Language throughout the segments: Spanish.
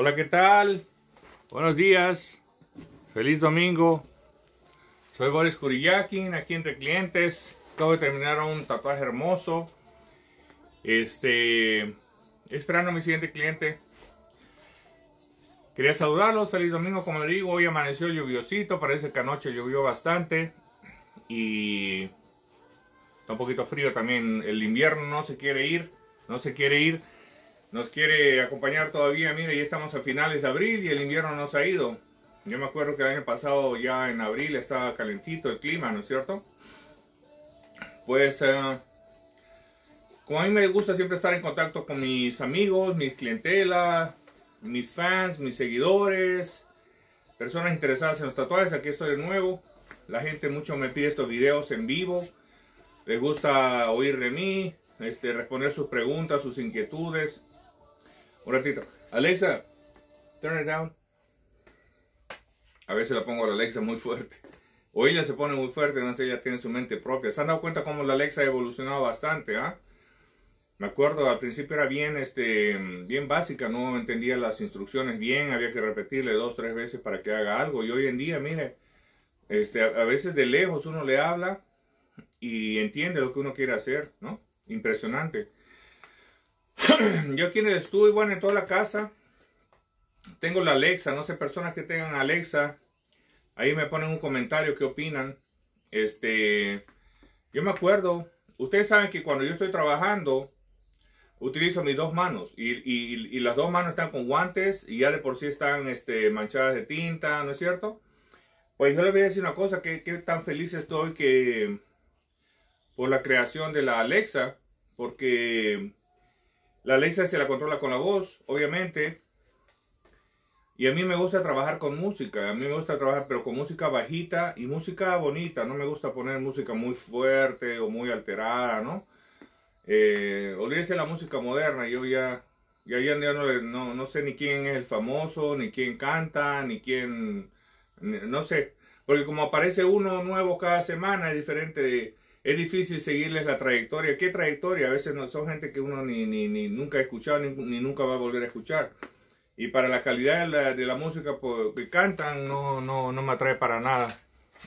Hola, ¿qué tal? Buenos días. Feliz domingo. Soy Boris Kuriyakin, aquí entre clientes. Acabo de terminar un tatuaje hermoso. Este, esperando a mi siguiente cliente. Quería saludarlos. Feliz domingo, como les digo. Hoy amaneció lluviosito. Parece que anoche llovió bastante. Y está un poquito frío también. El invierno no se quiere ir. No se quiere ir nos quiere acompañar todavía. Mire, ya estamos a finales de abril y el invierno nos ha ido. Yo me acuerdo que el año pasado, ya en abril, estaba calentito el clima, ¿no es cierto? Pues, eh, como a mí me gusta siempre estar en contacto con mis amigos, mis clientela mis fans, mis seguidores, personas interesadas en los tatuajes, aquí estoy de nuevo. La gente mucho me pide estos videos en vivo. Les gusta oír de mí, este, responder sus preguntas, sus inquietudes. Un ratito. Alexa, turn it down. A veces la pongo a la Alexa muy fuerte. O ella se pone muy fuerte, no sé, ella tiene su mente propia. ¿Se han dado cuenta cómo la Alexa ha evolucionado bastante? Ah? Me acuerdo, al principio era bien, este, bien básica, no entendía las instrucciones bien, había que repetirle dos, tres veces para que haga algo. Y hoy en día, mire, este, a veces de lejos uno le habla y entiende lo que uno quiere hacer, ¿no? Impresionante. Yo aquí en el estudio, bueno, en toda la casa, tengo la Alexa. No sé, personas que tengan Alexa, ahí me ponen un comentario, qué opinan. Este, yo me acuerdo, ustedes saben que cuando yo estoy trabajando, utilizo mis dos manos y, las dos manos están con guantes y ya de por sí están este, manchadas de tinta, ¿no es cierto? Pues yo les voy a decir una cosa, que, que tan feliz estoy que por la creación de la Alexa, porque la ley se la controla con la voz, obviamente. Y a mí me gusta trabajar con música, a mí me gusta trabajar, pero con música bajita y música bonita. No me gusta poner música muy fuerte o muy alterada, ¿no? Eh, olvídese la música moderna, yo ya, ya, ya no, no, no, sé ni quién es el famoso, ni quién canta, ni quién, no sé. Porque como aparece uno nuevo cada semana, es diferente de es difícil seguirles la trayectoria. ¿Qué trayectoria? A veces no, son gente que uno ni, nunca ha escuchado ni, nunca va a volver a escuchar. Y para la calidad de la, de música pues, que cantan, no, no, me atrae para nada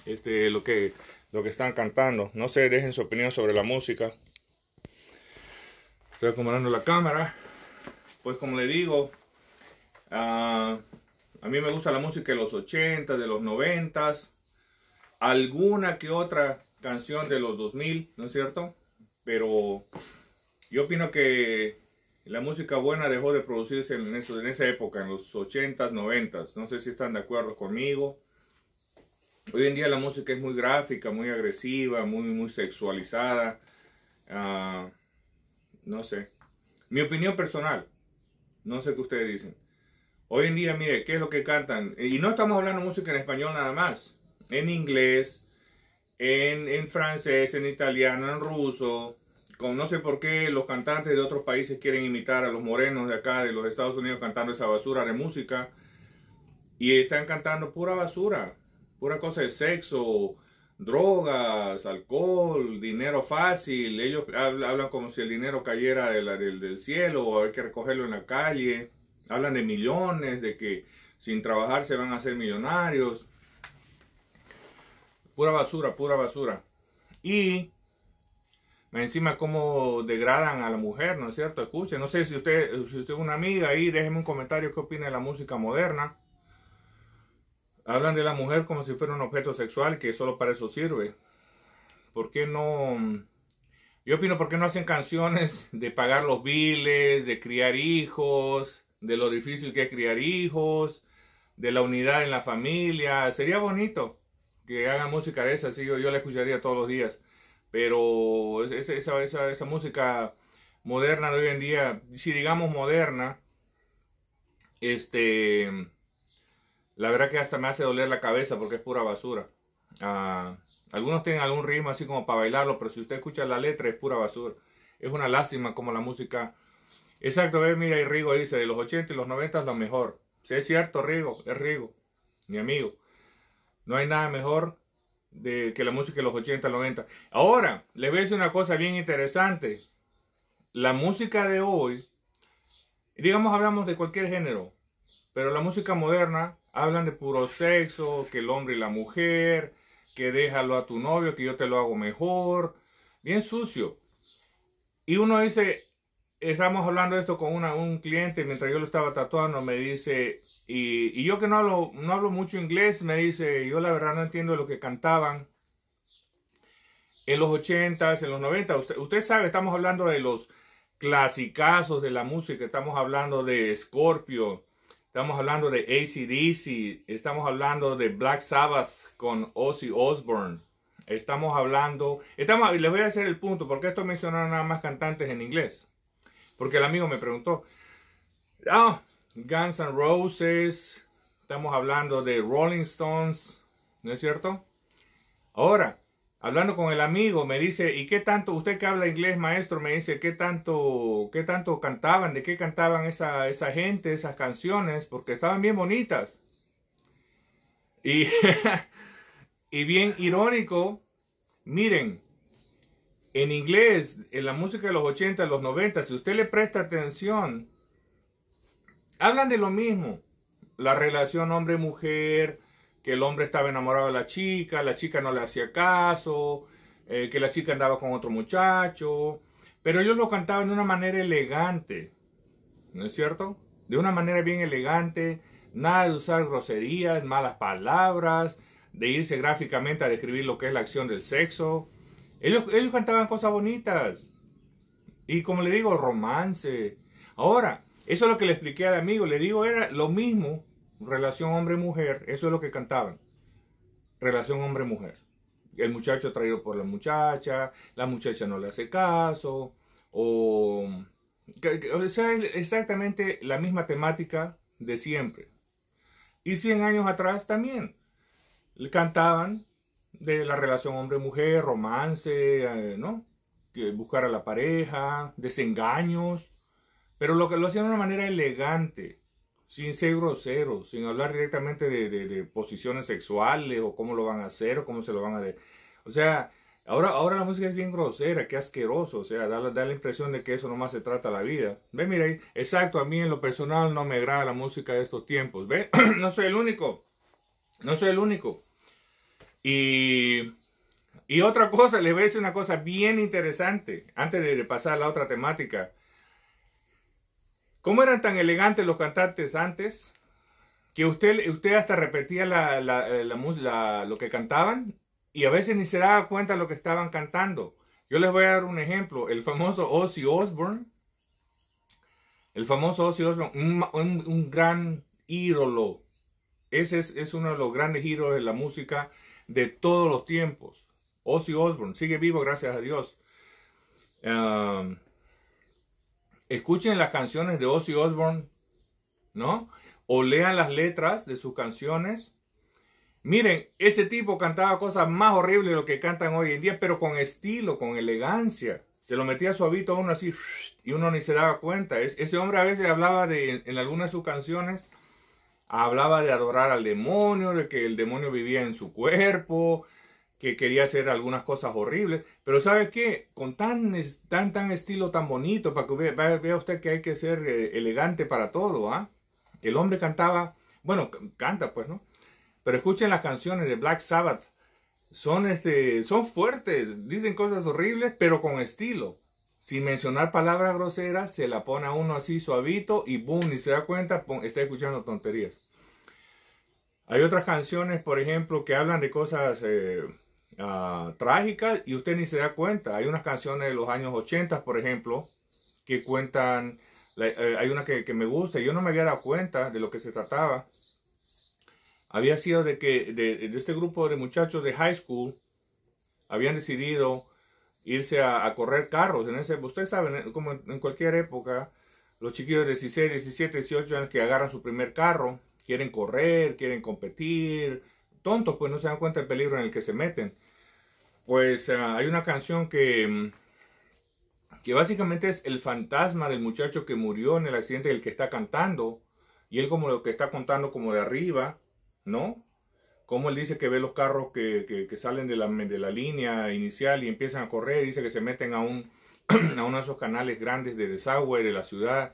este, lo, que, lo que están cantando. No sé, dejen su opinión sobre la música. Estoy acomodando la cámara. Pues como le digo, ah, a mí me gusta la música de los 80, de los 90, alguna que otra canción de los 2000, ¿no es cierto? Pero yo opino que la música buena dejó de producirse en, eso, en esa época, en los 80s, 90s. No sé si están de acuerdo conmigo. Hoy en día la música es muy gráfica, muy agresiva, muy, muy sexualizada. Ah, no sé. Mi opinión personal. No sé qué ustedes dicen. Hoy en día, mire, ¿qué es lo que cantan? Y no estamos hablando música en español nada más. En inglés, en, en francés, en italiano, en ruso. Con no sé por qué los cantantes de otros países quieren imitar a los morenos de acá, de los Estados Unidos, cantando esa basura de música. Y están cantando pura basura, pura cosa de sexo, drogas, alcohol, dinero fácil. Ellos hablan como si el dinero cayera del, del cielo o hay que recogerlo en la calle. Hablan de millones, de que sin trabajar se van a hacer millonarios. Pura basura, pura basura. Y encima cómo degradan a la mujer, ¿no es cierto? Escuchen, no sé si usted, usted es una amiga ahí, déjeme un comentario qué opina de la música moderna. Hablan de la mujer como si fuera un objeto sexual que solo para eso sirve. ¿Por qué no? Yo opino por qué no hacen canciones de pagar los biles, de criar hijos, de lo difícil que es criar hijos, de la unidad en la familia. Sería bonito que haga música de esa, sí, yo, la escucharía todos los días. Pero esa, esa, música moderna de hoy en día, si digamos moderna, este, la verdad que hasta me hace doler la cabeza porque es pura basura. Ah, algunos tienen algún ritmo así como para bailarlo, pero si usted escucha la letra es pura basura. Es una lástima como la música. Exacto, mira, y Rigo dice, de los 80 y los 90 es lo mejor. Si es cierto, Rigo, es Rigo, mi amigo. No hay nada mejor de, que la música de los 80, 90. Ahora, le voy a decir una cosa bien interesante. La música de hoy, digamos, hablamos de cualquier género, pero la música moderna hablan de puro sexo, que el hombre y la mujer, que déjalo a tu novio, que yo te lo hago mejor, bien sucio. Y uno dice, estamos hablando de esto con un cliente, mientras yo lo estaba tatuando, me dice, y, yo que no hablo, no hablo mucho inglés, me dice, yo la verdad no entiendo lo que cantaban en los 80s, en los 90 Usted, usted sabe, estamos hablando de los clasicazos de la música, estamos hablando de Scorpio, estamos hablando de ACDC, estamos hablando de Black Sabbath con Ozzy Osbourne. Estamos hablando, estamos, les voy a hacer el punto, porque esto mencionaron nada más cantantes en inglés. Porque el amigo me preguntó, ah, Guns N' Roses, estamos hablando de Rolling Stones, ¿no es cierto? Ahora, hablando con el amigo, me dice, ¿y qué tanto, usted que habla inglés, maestro, me dice, ¿qué tanto, qué tanto cantaban, de qué cantaban esa, gente, esas canciones? Porque estaban bien bonitas. Y, y bien irónico, miren, en inglés, en la música de los 80, los 90, si usted le presta atención, hablan de lo mismo. La relación hombre-mujer, que el hombre estaba enamorado de la chica, la chica no le hacía caso, eh, que la chica andaba con otro muchacho. Pero ellos lo cantaban de una manera elegante, ¿no es cierto? De una manera bien elegante, nada de usar groserías, malas palabras, de irse gráficamente a describir lo que es la acción del sexo. Ellos, ellos cantaban cosas bonitas. Y como le digo, romance. Ahora, eso es lo que le expliqué al amigo. Le digo, era lo mismo, relación hombre-mujer. Eso es lo que cantaban. Relación hombre-mujer. El muchacho traído por la muchacha, la muchacha no le hace caso, o... O sea, exactamente la misma temática de siempre. Y 100 años atrás también. Cantaban de la relación hombre-mujer, romance, eh, ¿no? Que buscar a la pareja, desengaños pero lo que lo hacían de una manera elegante, sin ser grosero, sin hablar directamente de, posiciones sexuales o cómo lo van a hacer o cómo se lo van a... O sea, ahora, ahora la música es bien grosera, qué asqueroso, o sea, da, da la impresión de que eso nomás se trata la vida. Ve, mira, exacto, a mí en lo personal no me agrada la música de estos tiempos, ve, no soy el único, no soy el único. Y, y otra cosa, les voy a decir una cosa bien interesante, antes de pasar a la otra temática. ¿Cómo eran tan elegantes los cantantes antes? Que usted, usted hasta repetía eh, la, lo que cantaban y a veces ni se daba cuenta lo que estaban cantando. Yo les voy a dar un ejemplo. El famoso Ozzy Osbourne. El famoso Ozzy Osbourne, un, gran ídolo. Ese es, uno de los grandes ídolos de la música de todos los tiempos. Ozzy Osbourne sigue vivo, gracias a Dios. Ah, escuchen las canciones de Ozzy Osbourne, ¿no? O lean las letras de sus canciones. Miren, ese tipo cantaba cosas más horribles de lo que cantan hoy en día, pero con estilo, con elegancia. Se lo metía suavito a uno así y uno ni se daba cuenta. ese hombre a veces hablaba de, en algunas de sus canciones, hablaba de adorar al demonio, de que el demonio vivía en su cuerpo, que quería hacer algunas cosas horribles, pero ¿sabes qué? Con tan, tan, tan estilo tan bonito, para que vea, usted que hay que ser eh, elegante para todo, ¿ah? El hombre cantaba, bueno, canta pues, ¿no? Pero escuchen las canciones de Black Sabbath, son, este, son fuertes, dicen cosas horribles, pero con estilo. Sin mencionar palabras groseras, se la pone a uno así suavito y boom, y se da cuenta, está escuchando tonterías. Hay otras canciones, por ejemplo, que hablan de cosas... Eh, Ah, trágica y usted ni se da cuenta. Hay unas canciones de los años 80, por ejemplo, que cuentan, eh, hay una que, me gusta, yo no me había dado cuenta de lo que se trataba. Había sido de que de, este grupo de muchachos de high school habían decidido irse a, correr carros. En ese, ustedes saben, eh, como en, en cualquier época, los chiquillos de 16, 17, 18 años que agarran su primer carro, quieren correr, quieren competir, tontos, pues no se dan cuenta del peligro en el que se meten pues eh, hay una canción que, mm, que básicamente es el fantasma del muchacho que murió en el accidente del que está cantando. Y él como lo que está contando como de arriba, ¿no? Como él dice que ve los carros que, salen de la, de la, línea inicial y empiezan a correr. Dice que se meten a, un, a uno de esos canales grandes de desagüe de la ciudad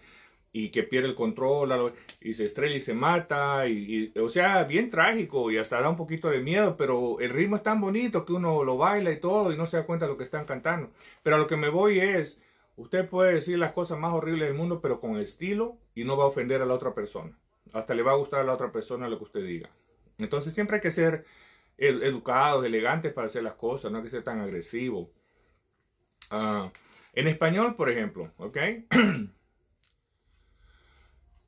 y que pierde el control y se estrella y se mata. Y, o sea, bien trágico y hasta da un poquito de miedo, pero el ritmo es tan bonito que uno lo baila y todo y no se da cuenta de lo que están cantando. Pero a lo que me voy es, usted puede decir las cosas más horribles del mundo, pero con estilo y no va a ofender a la otra persona. Hasta le va a gustar a la otra persona lo que usted diga. Entonces siempre hay que ser educados, elegantes para hacer las cosas, no hay que ser tan agresivo. Ah, en español, por ejemplo, ¿ok?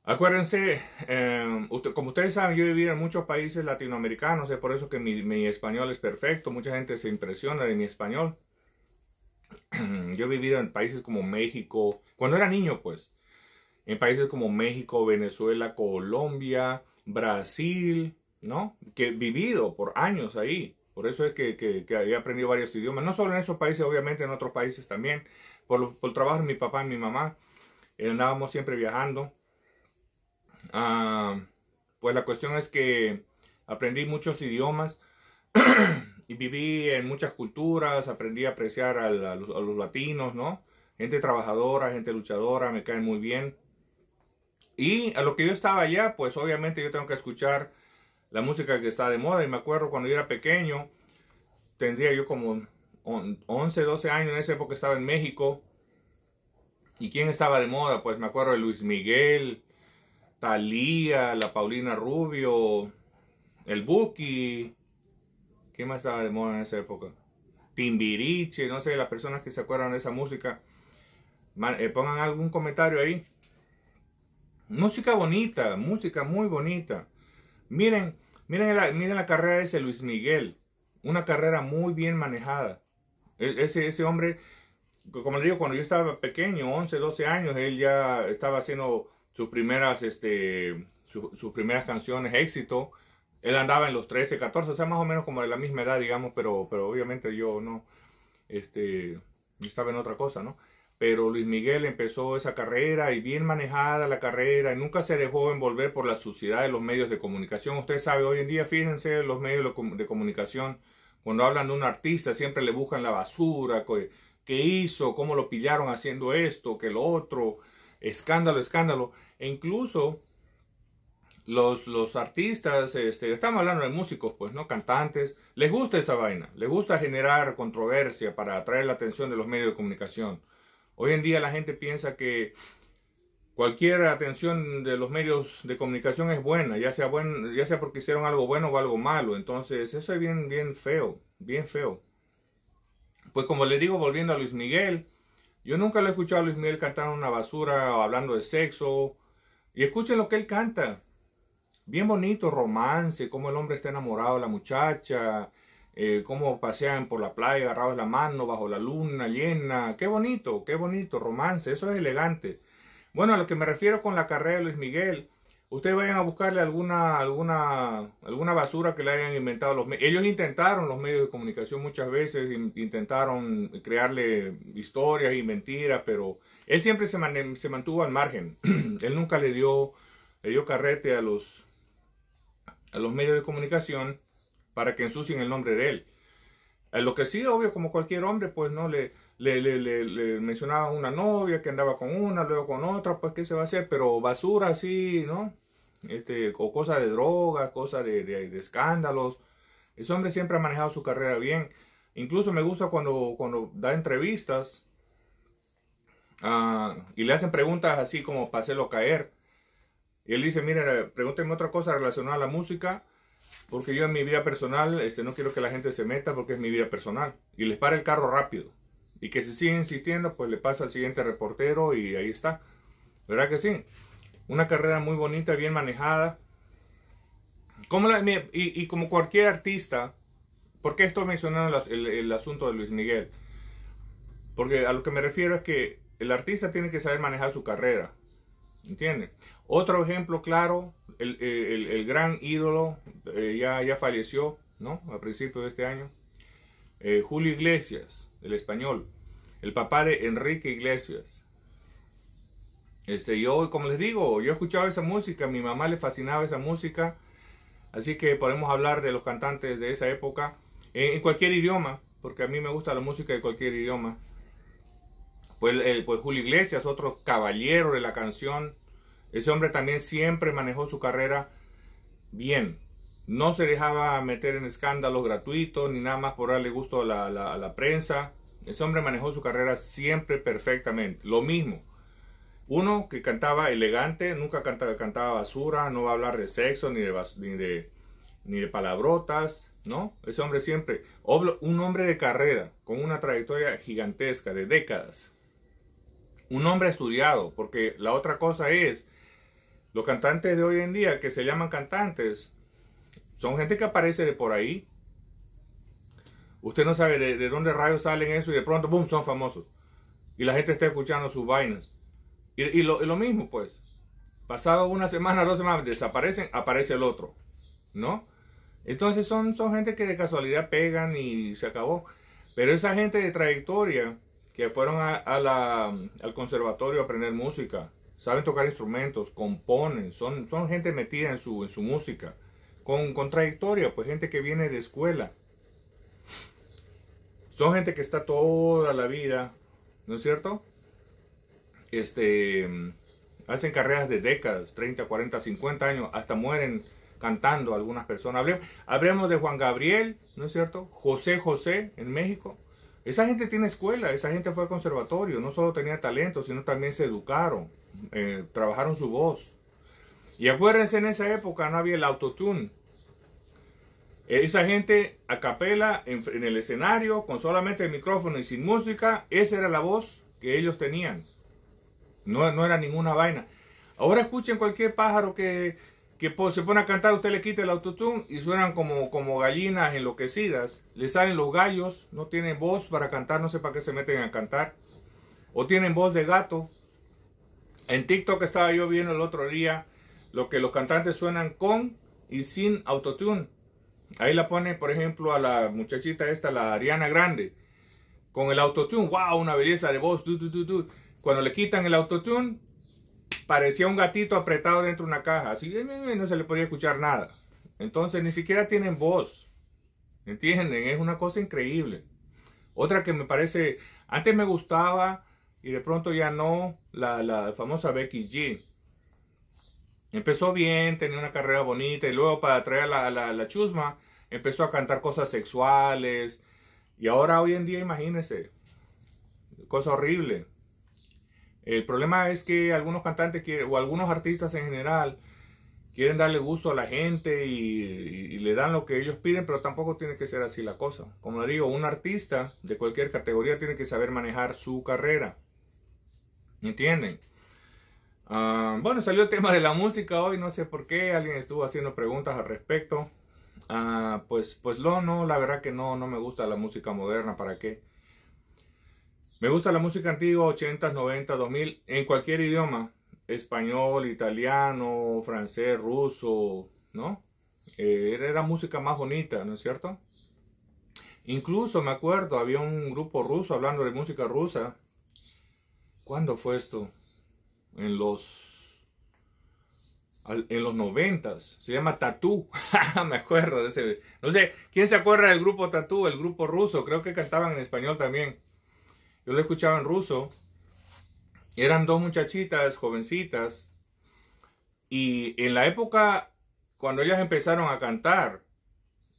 Acuérdense, em, como ustedes saben, yo he vivido en muchos países latinoamericanos, es por eso que mi, español es perfecto, mucha gente se impresiona de mi español. Yo he vivido en países como México, cuando era niño pues, en países como México, Venezuela, Colombia, Brasil, ¿no? Que he vivido por años ahí. Por eso es que, he aprendido varios idiomas, no solo en esos países, obviamente en otros países también, por, por el trabajo de mi papá y mi mamá, eh, andábamos siempre viajando Ah, pues la cuestión es que aprendí muchos idiomas y viví en muchas culturas, aprendí a apreciar a, los, latinos, ¿no? Gente trabajadora, gente luchadora, me caen muy bien. Y a lo que yo estaba allá, pues obviamente yo tengo que escuchar la música que está de moda. Y me acuerdo cuando yo era pequeño, tendría yo como 11, 12 años, en esa época estaba en México. ¿Y quién estaba de moda? Pues me acuerdo de Luis Miguel, Talía, la Paulina Rubio, el Buki. ¿Qué más estaba de moda en esa época? Timbiriche, no sé, las personas que se acuerdan de esa música. Eh, pongan algún comentario ahí. Música bonita, música muy bonita. Miren, miren la, la carrera de ese Luis Miguel. Una carrera muy bien manejada. E, ese, ese hombre, como les digo, cuando yo estaba pequeño, 11, 12 años, él ya estaba haciendo sus primeras, este, sus primeras canciones, éxito. Él andaba en los 13, 14, o sea, más o menos como de la misma edad, digamos, pero, pero obviamente yo no, este, estaba en otra cosa, ¿no? Pero Luis Miguel empezó esa carrera y bien manejada la carrera, y nunca se dejó envolver por la suciedad de los medios de comunicación. Usted sabe, hoy en día, fíjense, los medios de comunicación, cuando hablan de un artista, siempre le buscan la basura, qué hizo, cómo lo pillaron haciendo esto, que lo otro escándalo, escándalo. E incluso los, artistas, este, estamos hablando de músicos, pues, ¿no? Cantantes, les gusta esa vaina, les gusta generar controversia para atraer la atención de los medios de comunicación. Hoy en día la gente piensa que cualquier atención de los medios de comunicación es buena, ya sea, buen, ya sea porque hicieron algo bueno o algo malo. Entonces, eso es bien, bien feo, bien feo. Pues como le digo, volviendo a Luis Miguel, yo nunca le he escuchado a Luis Miguel cantar una basura o hablando de sexo. Y escuchen lo que él canta. Bien bonito, romance, cómo el hombre está enamorado de la muchacha, eh, cómo pasean por la playa agarrados la mano bajo la luna llena. Qué bonito, qué bonito, romance, eso es elegante. Bueno, a lo que me refiero con la carrera de Luis Miguel ustedes vayan a buscarle alguna, alguna, alguna basura que le hayan inventado los medios. Ellos intentaron los medios de comunicación muchas veces, intentaron crearle historias y mentiras, pero él siempre se, mantuvo al margen. él nunca le dio, carrete a los, a los medios de comunicación para que ensucien el nombre de él. lo que sí, obvio, como cualquier hombre, pues no le, le, mencionaba una novia que andaba con una, luego con otra, pues qué se va a hacer, pero basura sí, ¿no? Este, o cosas de drogas, cosas de, escándalos. Ese hombre siempre ha manejado su carrera bien. Incluso me gusta cuando, cuando da entrevistas ah, y le hacen preguntas así como para hacerlo caer. Y él dice, miren, pregúntenme otra cosa relacionada a la música, porque yo en mi vida personal este, no quiero que la gente se meta porque es mi vida personal. Y les para el carro rápido. Y que si sigue insistiendo, pues le pasa al siguiente reportero y ahí está. ¿Verdad que sí? Una carrera muy bonita, bien manejada. Como y, como cualquier artista, ¿por qué estoy mencionando el, asunto de Luis Miguel? Porque a lo que me refiero es que el artista tiene que saber manejar su carrera. ¿Entiendes? Otro ejemplo claro, el, gran ídolo eh, ya, ya falleció, ¿no? A principios de este año. Eh, Julio Iglesias, el español. El papá de Enrique Iglesias. Este, yo, como les digo, yo escuchaba esa música, a mi mamá le fascinaba esa música, así que podemos hablar de los cantantes de esa época en, cualquier idioma, porque a mí me gusta la música de cualquier idioma. Pues, pues Julio Iglesias, otro caballero de la canción, ese hombre también siempre manejó su carrera bien. No se dejaba meter en escándalos gratuitos ni nada más por darle gusto a la prensa. Ese hombre manejó su carrera siempre perfectamente. Lo mismo, uno que cantaba elegante, nunca cantaba, cantaba basura, no va a hablar de sexo, ni de, ni de, palabrotas, ¿no? Ese hombre siempre, un hombre de carrera, con una trayectoria gigantesca, de décadas. Un hombre estudiado, porque la otra cosa es, los cantantes de hoy en día que se llaman cantantes, son gente que aparece de por ahí. Usted no sabe de, dónde rayos salen eso y de pronto, ¡boom!, son famosos. Y la gente está escuchando sus vainas. Y, lo, mismo, pues. Pasado una semana, dos semanas, desaparecen, aparece el otro. ¿No? Entonces son, son gente que de casualidad pegan y se acabó. Pero esa gente de trayectoria que fueron al conservatorio a aprender música, saben tocar instrumentos, componen, son, son gente metida en su, en su música, con, con trayectoria, pues gente que viene de escuela. Son gente que está toda la vida, ¿no es cierto? Este, hacen carreras de décadas, 30, 40, 50 años, hasta mueren cantando algunas personas. Hablemos, de Juan Gabriel, ¿no es cierto? José José en México. Esa gente tiene escuela, esa gente fue al conservatorio, no solo tenía talento, sino también se educaron, eh, trabajaron su voz. Y acuérdense, en esa época no había el autotune. Esa gente a capela en el escenario, con solamente el micrófono y sin música, esa era la voz que ellos tenían. No, era ninguna vaina. Ahora escuchen cualquier pájaro que, que se pone a cantar, usted le quita el autotune y suenan como, como gallinas enloquecidas. Le salen los gallos, no tienen voz para cantar, no sé para qué se meten a cantar. O tienen voz de gato. En TikTok estaba yo viendo el otro día lo que los cantantes suenan con y sin autotune. Ahí la pone, por ejemplo, a la muchachita esta, la Ariana Grande, con el autotune. ¡Wow! Una belleza de voz. Cuando le quitan el autotune, parecía un gatito apretado dentro de una caja. Así no se le podía escuchar nada. Entonces ni siquiera tienen voz. ¿Entienden? Es una cosa increíble. Otra que me parece, antes me gustaba y de pronto ya no, la, la famosa Becky G. Empezó bien, tenía una carrera bonita y luego para atraer la, la, la chusma empezó a cantar cosas sexuales. Y ahora hoy en día, imagínense, cosa horrible. El problema es que algunos cantantes o algunos artistas en general quieren darle gusto a la gente y, le dan lo que ellos piden, pero tampoco tiene que ser así la cosa. Como le digo, un artista de cualquier categoría tiene que saber manejar su carrera. ¿Entienden? Ah, bueno, salió el tema de la música hoy, no sé por qué, alguien estuvo haciendo preguntas al respecto. Ah, pues, pues no, no, la verdad que no, no me gusta la música moderna, ¿para qué? Me gusta la música antigua, 80, 90, 2000, en cualquier idioma, español, italiano, francés, ruso, ¿no? Eh, era música más bonita, ¿no es cierto? Incluso me acuerdo, había un grupo ruso hablando de música rusa. ¿Cuándo fue esto? En los en los noventas. Se llama Tatú. me acuerdo de ese. No sé, ¿quién se acuerda del grupo Tatú? El grupo ruso. Creo que cantaban en español también. Yo lo escuchaba en ruso. Eran dos muchachitas, jovencitas. Y en la época, cuando ellas empezaron a cantar,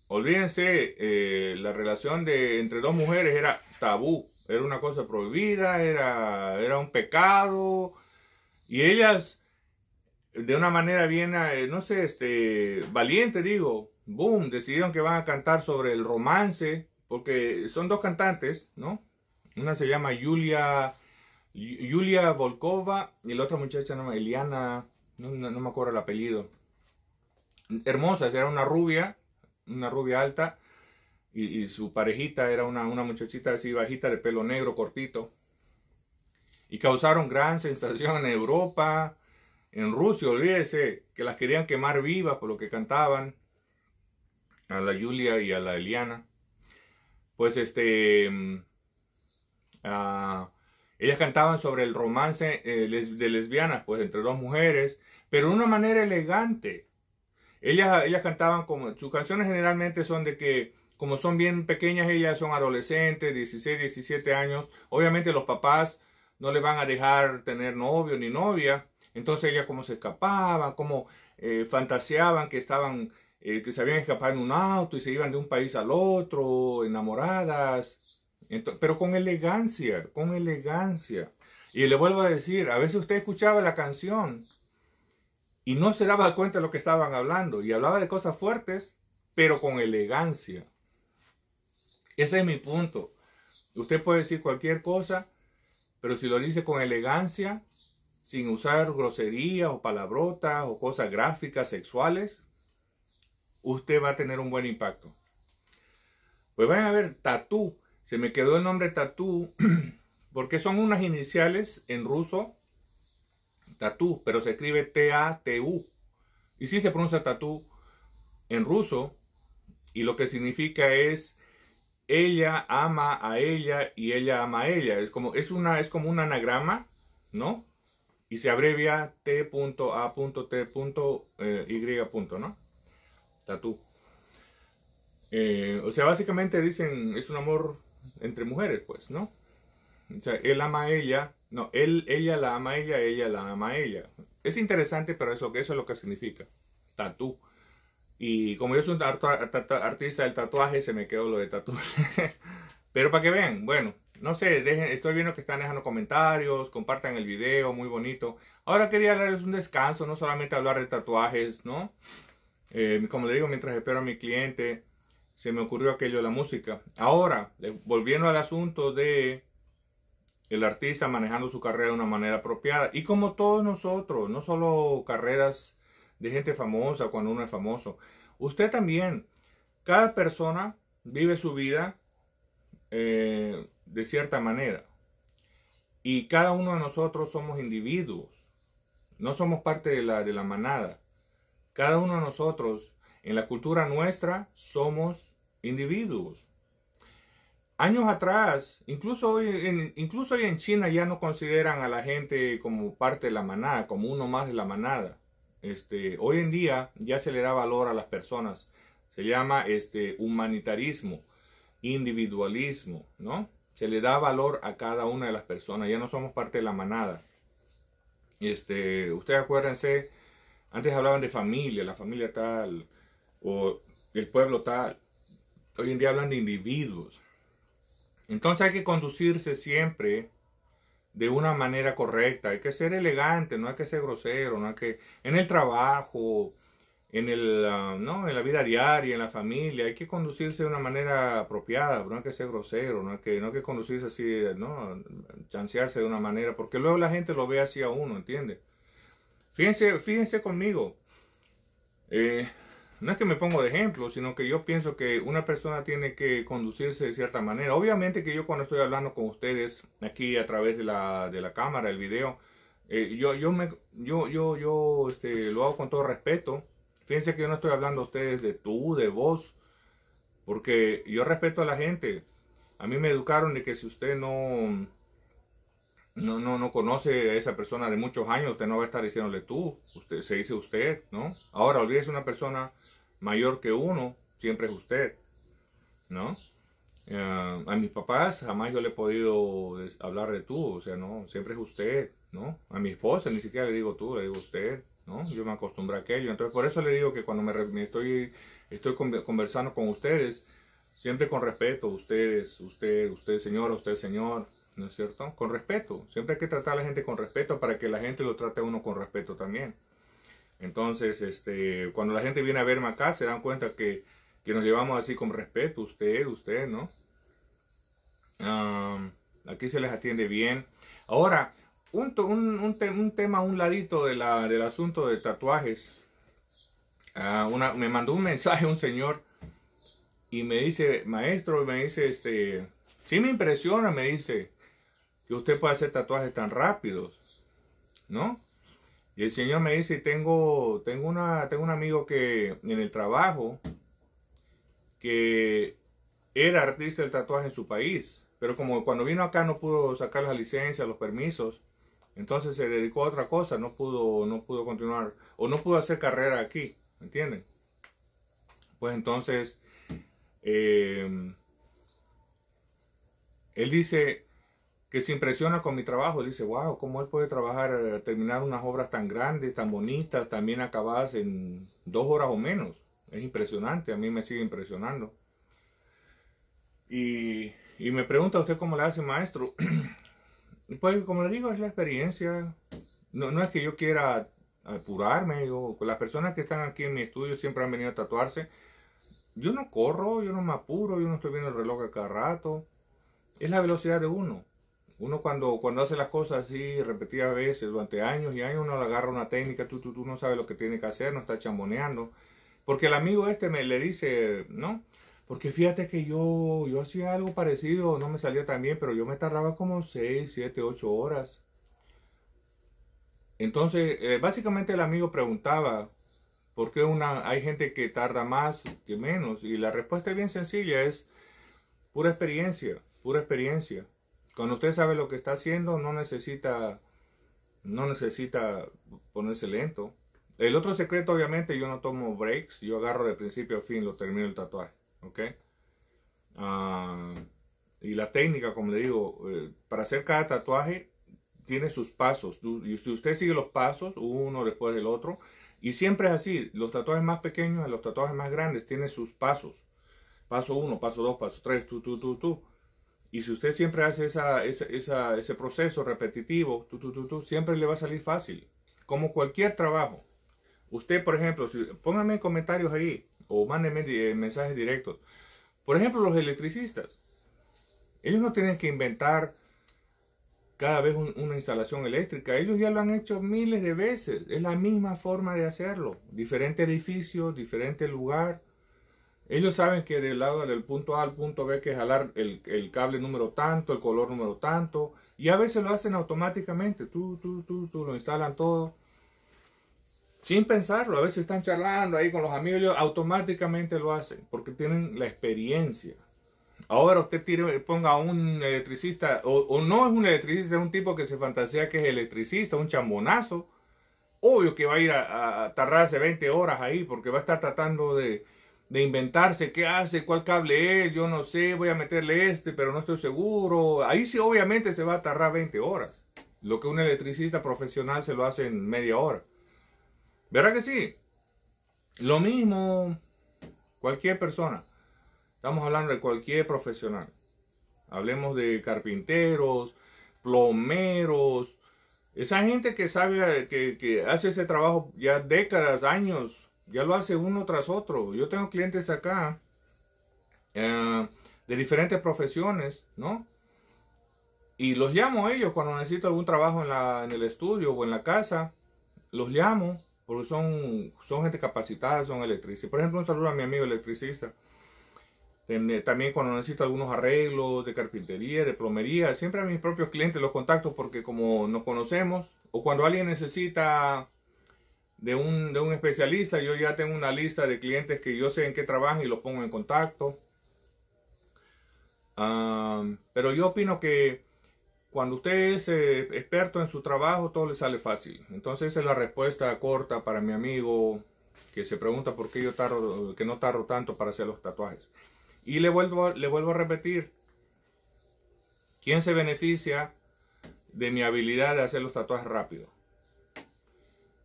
olvídense, eh, la relación de, entre dos mujeres era tabú, era una cosa prohibida, era, era un pecado. Y ellas, de una manera bien, eh, no sé, este, valiente, digo, boom, decidieron que van a cantar sobre el romance, porque son dos cantantes, ¿no? Una se llama Julia, Julia Volkova y la otra muchacha, llama Eliana, no, me acuerdo el apellido. Hermosas, era una rubia, una rubia alta. Y, su parejita era una, una, muchachita así bajita de pelo negro, cortito. Y causaron gran sensación en Europa, en Rusia, olvídese, que las querían quemar vivas por lo que cantaban a la Julia y a la Eliana. Pues este, mm, Ah, ellas cantaban sobre el romance eh, de lesbianas, pues entre dos mujeres, pero de una manera elegante. Ellas, ellas cantaban como, sus canciones generalmente son de que, como son bien pequeñas, ellas son adolescentes, 16, 17 años, obviamente los papás no le van a dejar tener novio ni novia, entonces ellas como se escapaban, como eh, fantaseaban que estaban, eh, que se habían escapado en un auto y se iban de un país al otro, enamoradas pero con elegancia, con elegancia. Y le vuelvo a decir, a veces usted escuchaba la canción y no se daba cuenta de lo que estaban hablando y hablaba de cosas fuertes, pero con elegancia. Ese es mi punto. Usted puede decir cualquier cosa, pero si lo dice con elegancia, sin usar groserías o palabrotas o cosas gráficas, sexuales, usted va a tener un buen impacto. Pues van a ver, tatú se me quedó el nombre Tatú, porque son unas iniciales en ruso, Tatú, pero se escribe T-A-T-U. Y sí se pronuncia Tatú en ruso, y lo que significa es ella ama a ella y ella ama a ella. Es como, es una, es como un anagrama, ¿no? Y se abrevia T.A.T.Y. ¿no? Tatú. Eh, o sea, básicamente dicen, es un amor entre mujeres, pues, ¿no? O sea, él ama a ella, no, él, ella la ama a ella, ella la ama a ella. Es interesante, pero eso, eso es lo que significa, tatú. Y como yo soy un artista del tatuaje, se me quedó lo de tatú. pero para que vean, bueno, no sé, dejen, estoy viendo que están dejando comentarios, compartan el video, muy bonito. Ahora quería darles un descanso, no solamente hablar de tatuajes, ¿no? Eh, como le digo, mientras espero a mi cliente, se me ocurrió aquello de la música. Ahora, eh, volviendo al asunto de el artista manejando su carrera de una manera apropiada. Y como todos nosotros, no solo carreras de gente famosa cuando uno es famoso, usted también, cada persona vive su vida eh, de cierta manera. Y cada uno de nosotros somos individuos, no somos parte de la, de la manada. Cada uno de nosotros, en la cultura nuestra, somos individuos. Años atrás, incluso hoy, en, incluso hoy en China ya no consideran a la gente como parte de la manada, como uno más de la manada. Este, hoy en día ya se le da valor a las personas. Se llama este, humanitarismo, individualismo, ¿no? Se le da valor a cada una de las personas. Ya no somos parte de la manada. Este, ustedes acuérdense, antes hablaban de familia, la familia tal, o el pueblo tal. Hoy en día hablan de individuos. Entonces hay que conducirse siempre de una manera correcta. Hay que ser elegante, no hay que ser grosero, no hay que... En el trabajo, en, el, ah, ¿no? en la vida diaria, en la familia, hay que conducirse de una manera apropiada, no hay que ser grosero, no hay que, no que conducirse así, ¿no? chancearse de una manera, porque luego la gente lo ve así a uno, entiende Fíjense, fíjense conmigo. Eh, no es que me pongo de ejemplo, sino que yo pienso que una persona tiene que conducirse de cierta manera. Obviamente que yo cuando estoy hablando con ustedes aquí a través de la, cámara, el video, eh, yo, yo, me, yo, yo, yo este, lo hago con todo respeto. Fíjense que yo no estoy hablando a ustedes de tú, de vos, porque yo respeto a la gente. A mí me educaron de que si usted no, no, no, conoce a esa persona de muchos años, usted no va a estar diciéndole tú, usted, se dice usted, ¿no? Ahora, olvídese una persona mayor que uno siempre es usted, ¿no? Eh, a mis papás jamás yo le he podido hablar de tú, o sea, no, siempre es usted, ¿no? A mi esposa ni siquiera le digo tú, le digo usted, ¿no? Yo me acostumbro a aquello, entonces por eso le digo que cuando me, estoy, estoy conversando con ustedes, siempre con respeto, ustedes, usted, usted señor, usted señor, ¿no es cierto? Con respeto, siempre hay que tratar a la gente con respeto para que la gente lo trate a uno con respeto también. Entonces, este, cuando la gente viene a verme acá, se dan cuenta que, nos llevamos así con respeto, usted, usted, ¿no? aquí se les atiende bien. Ahora, un, un, tema un ladito de la, del asunto de tatuajes. Ah, me mandó un mensaje un señor y me dice, maestro, me dice, este, sí me impresiona, me dice, que usted puede hacer tatuajes tan rápidos, ¿no? Y el Señor me dice, tengo, tengo, una, tengo un amigo que en el trabajo, que era artista del tatuaje en su país, pero como cuando vino acá no pudo sacar las licencias, los permisos, entonces se dedicó a otra cosa, no pudo, no pudo continuar, o no pudo hacer carrera aquí, ¿me entienden? Pues entonces, eh, él dice, que se impresiona con mi trabajo. Dice, wow, cómo él puede trabajar, eh, terminar unas obras tan grandes, tan bonitas, también acabadas en dos horas o menos. Es impresionante, a mí me sigue impresionando. Y, me pregunta usted cómo le hace maestro. pues como le digo, es la experiencia. No, no es que yo quiera apurarme. con las personas que están aquí en mi estudio siempre han venido a tatuarse. Yo no corro, yo no me apuro, yo no estoy viendo el reloj a cada rato. Es la velocidad de uno. Uno cuando, hace las cosas así repetidas veces, durante años y años, uno agarra una técnica, tú, tú, no sabes lo que tiene que hacer, no está chamoneando. Porque el amigo este me le dice, ¿no? Porque fíjate que yo, yo hacía algo parecido, no me salía tan bien, pero yo me tardaba como 6, 7, 8 horas. Entonces, eh, básicamente el amigo preguntaba, ¿por qué una, hay gente que tarda más que menos? Y la respuesta es bien sencilla, es pura experiencia, pura experiencia. Cuando usted sabe lo que está haciendo, no necesita, no necesita ponerse lento. El otro secreto, obviamente, yo no tomo breaks, yo agarro de principio a fin, lo termino el tatuaje, ¿ok? Ah, y la técnica, como le digo, eh, para hacer cada tatuaje tiene sus pasos. Y si usted sigue los pasos, uno después del otro, y siempre es así, los tatuajes más pequeños los tatuajes más grandes tienen sus pasos. Paso uno, paso dos, paso tres, tú, tú, tú, tú. Y si usted siempre hace esa, ese proceso repetitivo, siempre le va a salir fácil. Como cualquier trabajo. Usted, por ejemplo, si, póngame comentarios ahí o mándenme eh, mensajes directos. Por ejemplo, los electricistas. Ellos no tienen que inventar cada vez una instalación eléctrica. Ellos ya lo han hecho miles de veces. Es la misma forma de hacerlo. Diferente edificio, diferente lugar ellos saben que del lado del punto A al punto B hay que jalar el, cable número tanto, el color número tanto, y a veces lo hacen automáticamente, tú, tú, tú, tú, lo instalan todo, sin pensarlo, a veces están charlando ahí con los amigos, ellos automáticamente lo hacen, porque tienen la experiencia. Ahora usted tire, ponga un electricista, o, no es un electricista, es un tipo que se fantasea que es electricista, un chambonazo, obvio que va a ir a, a tardarse 20 horas ahí, porque va a estar tratando de de inventarse qué hace, cuál cable es, yo no sé, voy a meterle este, pero no estoy seguro. Ahí sí obviamente se va a tardar 20 horas, lo que un electricista profesional se lo hace en media hora. ¿Verdad que sí? Lo mismo cualquier persona. Estamos hablando de cualquier profesional. Hablemos de carpinteros, plomeros, esa gente que sabe, que, que hace ese trabajo ya décadas, años, ya lo hace uno tras otro. Yo tengo clientes acá eh, de diferentes profesiones, ¿no? Y los llamo a ellos cuando necesito algún trabajo en, la, en el estudio o en la casa. Los llamo porque son, son gente capacitada, son electricistas. Por ejemplo, un saludo a mi amigo electricista. Eh, también cuando necesito algunos arreglos de carpintería, de plomería, siempre a mis propios clientes los contacto porque como nos conocemos, o cuando alguien necesita de un, de un especialista, yo ya tengo una lista de clientes que yo sé en qué trabajan y los pongo en contacto. pero yo opino que cuando usted es eh, experto en su trabajo, todo le sale fácil. Entonces esa es la respuesta corta para mi amigo que se pregunta por qué yo que no tarro tanto para hacer los tatuajes. Y le vuelvo, a, le vuelvo a repetir, ¿quién se beneficia de mi habilidad de hacer los tatuajes rápido?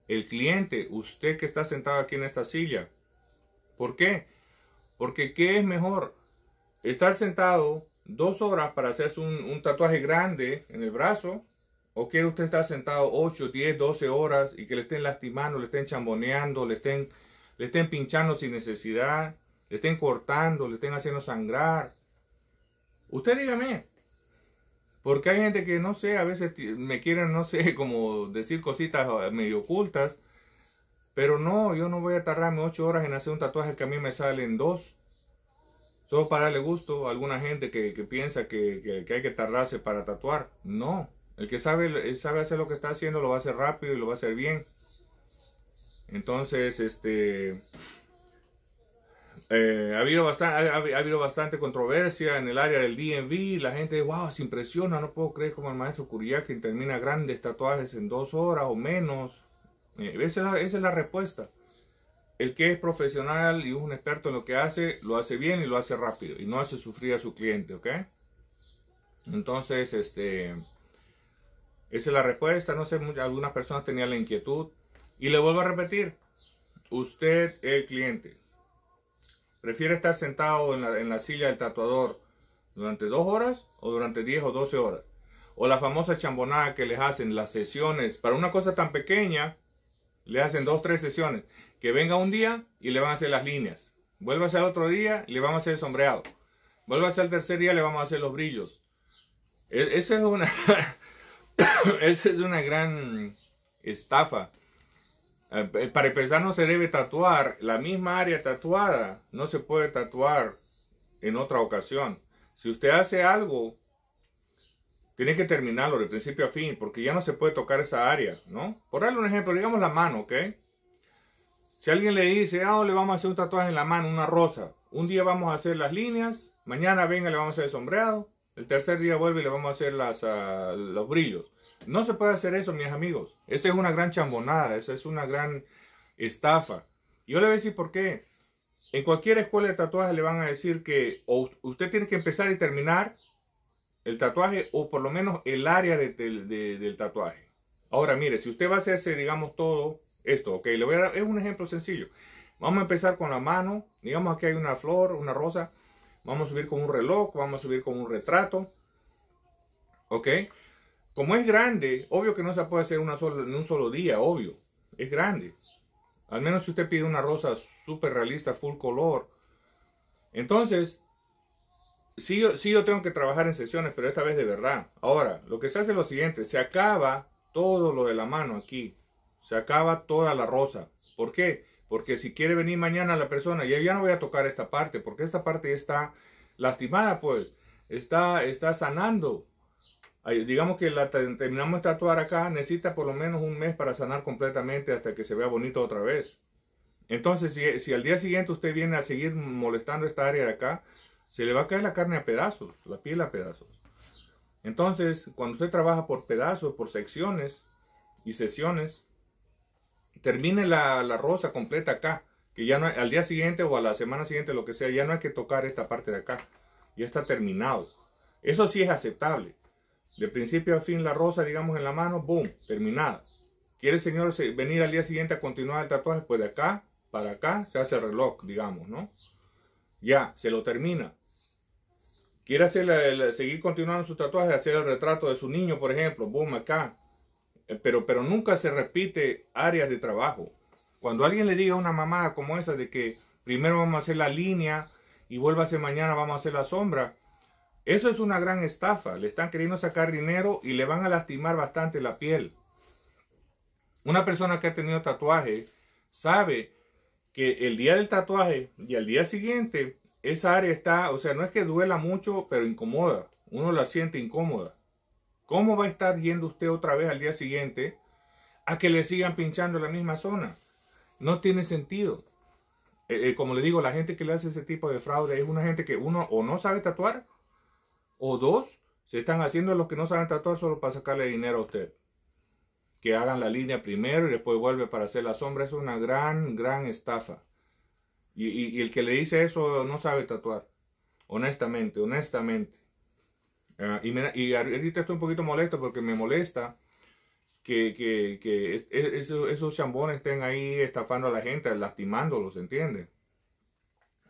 el cliente, usted que está sentado aquí en esta silla. ¿Por qué? Porque ¿qué es mejor? Estar sentado dos horas para hacerse un, tatuaje grande en el brazo. ¿O quiere usted estar sentado 8, 10, 12 horas y que le estén lastimando, le estén chamboneando, le estén, le estén pinchando sin necesidad, le estén cortando, le estén haciendo sangrar? Usted dígame, porque hay gente que, no sé, a veces me quieren, no sé, como decir cositas ah, medio ocultas. Pero no, yo no voy a tardarme ocho horas en hacer un tatuaje que a mí me salen dos. Solo para darle gusto a alguna gente que, piensa que, hay que tardarse para tatuar. No. El que sabe, sabe hacer lo que está haciendo lo va a hacer rápido y lo va a hacer bien. Entonces, este, eh, ha, habido bastante, controversia en el área del DMV. La gente, wow, se impresiona. No puedo creer cómo el maestro que termina grandes tatuajes en dos horas o menos. Eh, esa, es la, respuesta. El que es profesional y es un experto en lo que hace, lo hace bien y lo hace rápido. Y no hace sufrir a su cliente, ¿ok? Entonces, este, esa es la respuesta. No sé, algunas personas tenían la inquietud. Y le vuelvo a repetir, usted es el cliente Prefiere estar sentado en la, silla del tatuador durante dos horas o durante diez o doce horas. O la famosa chambonada que les hacen, las sesiones. Para una cosa tan pequeña, le hacen dos, tres sesiones. Que venga un día y le van a hacer las líneas. Vuélvase al otro día y le vamos a hacer el sombreado. Vuélvase el tercer día y le vamos a hacer los brillos. E, esa es una, esa es una gran estafa. Eh, eh, para empezar, no se debe tatuar. La misma área tatuada no se puede tatuar en otra ocasión. Si usted hace algo, tiene que terminarlo de principio a fin, porque ya no se puede tocar esa área, ¿no? Por darle un ejemplo, digamos la mano, ¿ok? Si alguien le dice, ah, le vamos a hacer un tatuaje en la mano, una rosa. Un día vamos a hacer las líneas, mañana venga, le vamos a hacer el sombreado. El tercer día vuelve y le vamos a hacer las, ah, los brillos. No se puede hacer eso, mis amigos. Esa es una gran chambonada, esa es una gran estafa. Yo le voy a decir por qué. En cualquier escuela de tatuaje le van a decir que usted tiene que empezar y terminar el tatuaje o por lo menos el área del tatuaje. Ahora, mire, si usted va a hacerse, digamos, todo esto, ok, le voy es un ejemplo sencillo. Vamos a empezar con la mano, digamos aquí hay una flor, una rosa, vamos a subir con un reloj, vamos a subir con un retrato, ok como es grande, obvio que no se puede hacer una sola, en un solo día, obvio. Es grande. Al menos si usted pide una rosa súper realista, full color. Entonces, sí, sí yo tengo que trabajar en sesiones, pero esta vez de verdad. Ahora, lo que se hace es lo siguiente. Se acaba todo lo de la mano aquí. Se acaba toda la rosa. ¿Por qué? Porque si quiere venir mañana la persona, yo ya no voy a tocar esta parte, porque esta parte está lastimada, pues. Está, está sanando digamos que la terminamos de tatuar acá, necesita por lo menos un mes para sanar completamente hasta que se vea bonito otra vez. Entonces, si, al día siguiente usted viene a seguir molestando esta área de acá, se le va a caer la carne a pedazos, la piel a pedazos. Entonces, cuando usted trabaja por pedazos, por secciones y sesiones, termine la, rosa completa acá, que ya no al día siguiente o a la semana siguiente, lo que sea, ya no hay que tocar esta parte de acá, ya está terminado. Eso sí es aceptable de principio a fin la rosa, digamos, en la mano, boom, terminada. ¿Quiere el señor venir al día siguiente a continuar el tatuaje? Pues de acá para acá se hace reloj, digamos, ¿no? Ya, se lo termina. Quiere hacer seguir continuando su tatuaje, hacer el retrato de su niño, por ejemplo, boom, acá. Eh, pero, pero nunca se repite áreas de trabajo. Cuando alguien le diga a una mamada como esa de que primero vamos a hacer la línea y vuélvase mañana vamos a hacer la sombra, eso es una gran estafa. Le están queriendo sacar dinero y le van a lastimar bastante la piel. Una persona que ha tenido tatuaje sabe que el día del tatuaje y al día siguiente esa área está, o sea, no es que duela mucho, pero incomoda. Uno la siente incómoda. ¿Cómo va a estar yendo usted otra vez al día siguiente a que le sigan pinchando la misma zona? No tiene sentido. Eh, eh, como le digo, la gente que le hace ese tipo de fraude es una gente que uno o no sabe tatuar o dos, se están haciendo los que no saben tatuar solo para sacarle dinero a usted. Que hagan la línea primero y después vuelve para hacer la sombra. Es una gran, gran estafa. Y, el que le dice eso no sabe tatuar. Honestamente, honestamente. Ah, y, y, ahorita estoy un poquito molesto porque me molesta que, esos, esos chambones estén ahí estafando a la gente, lastimándolos, ¿entiendes?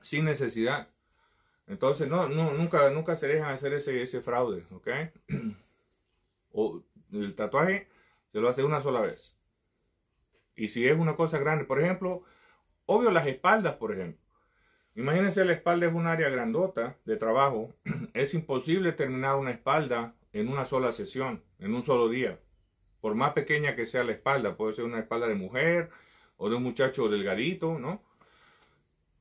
Sin necesidad. Entonces, no, nunca, nunca se dejan hacer ese, ese fraude, ¿ok? O el tatuaje se lo hace una sola vez. Y si es una cosa grande, por ejemplo, obvio las espaldas, por ejemplo. Imagínense la espalda es un área grandota de trabajo. Es imposible terminar una espalda en una sola sesión, en un solo día. Por más pequeña que sea la espalda, puede ser una espalda de mujer o de un muchacho delgadito, ¿no?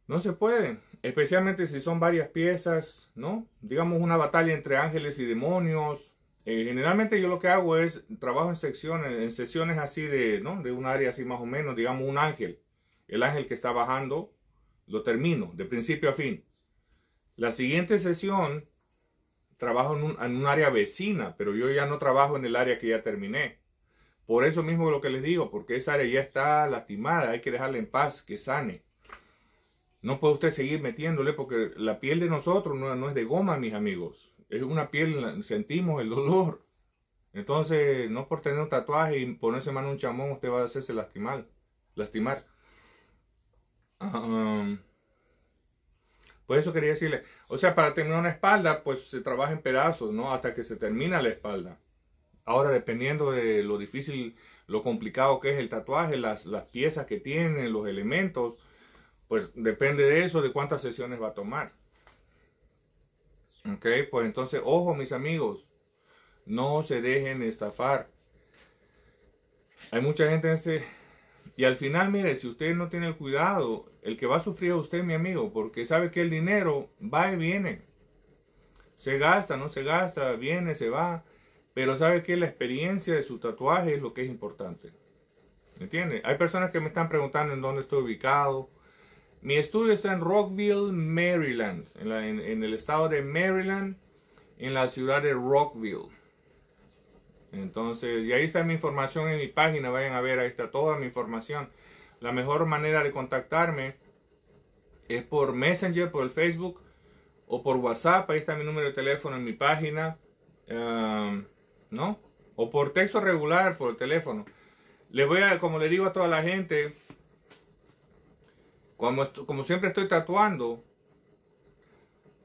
No se puede especialmente si son varias piezas, ¿no? Digamos una batalla entre ángeles y demonios. Eh, generalmente yo lo que hago es trabajo en secciones, en sesiones así de, ¿no? De un área así más o menos, digamos un ángel. El ángel que está bajando, lo termino, de principio a fin. La siguiente sesión trabajo en un, en un área vecina, pero yo ya no trabajo en el área que ya terminé. Por eso mismo lo que les digo, porque esa área ya está lastimada, hay que dejarla en paz, que sane. No puede usted seguir metiéndole porque la piel de nosotros no, no es de goma, mis amigos. Es una piel, sentimos el dolor. Entonces, no por tener un tatuaje y ponerse mano un chamón, usted va a hacerse lastimar. lastimar. por eso quería decirle, o sea, para terminar una espalda, pues se trabaja en pedazos, ¿no? Hasta que se termina la espalda. Ahora, dependiendo de lo difícil, lo complicado que es el tatuaje, las, las piezas que tiene, los elementos, pues depende de eso, de cuántas sesiones va a tomar. Ok, pues entonces, ojo mis amigos, no se dejen estafar. Hay mucha gente en este... Y al final, mire, si usted no tiene el cuidado, el que va a sufrir es usted, mi amigo, porque sabe que el dinero va y viene. Se gasta, no se gasta, viene, se va. Pero sabe que la experiencia de su tatuaje es lo que es importante. ¿Me ¿Entiende? Hay personas que me están preguntando en dónde estoy ubicado, mi estudio está en Rockville, Maryland, en, el estado de Maryland, en la ciudad de Rockville. Entonces, y ahí está mi información en mi página, vayan a ver, ahí está toda mi información. La mejor manera de contactarme es por Messenger, por el Facebook o por WhatsApp, ahí está mi número de teléfono en mi página, um, ¿no? O por texto regular, por el teléfono. Les voy a, como le digo a toda la gente, como, como siempre estoy tatuando,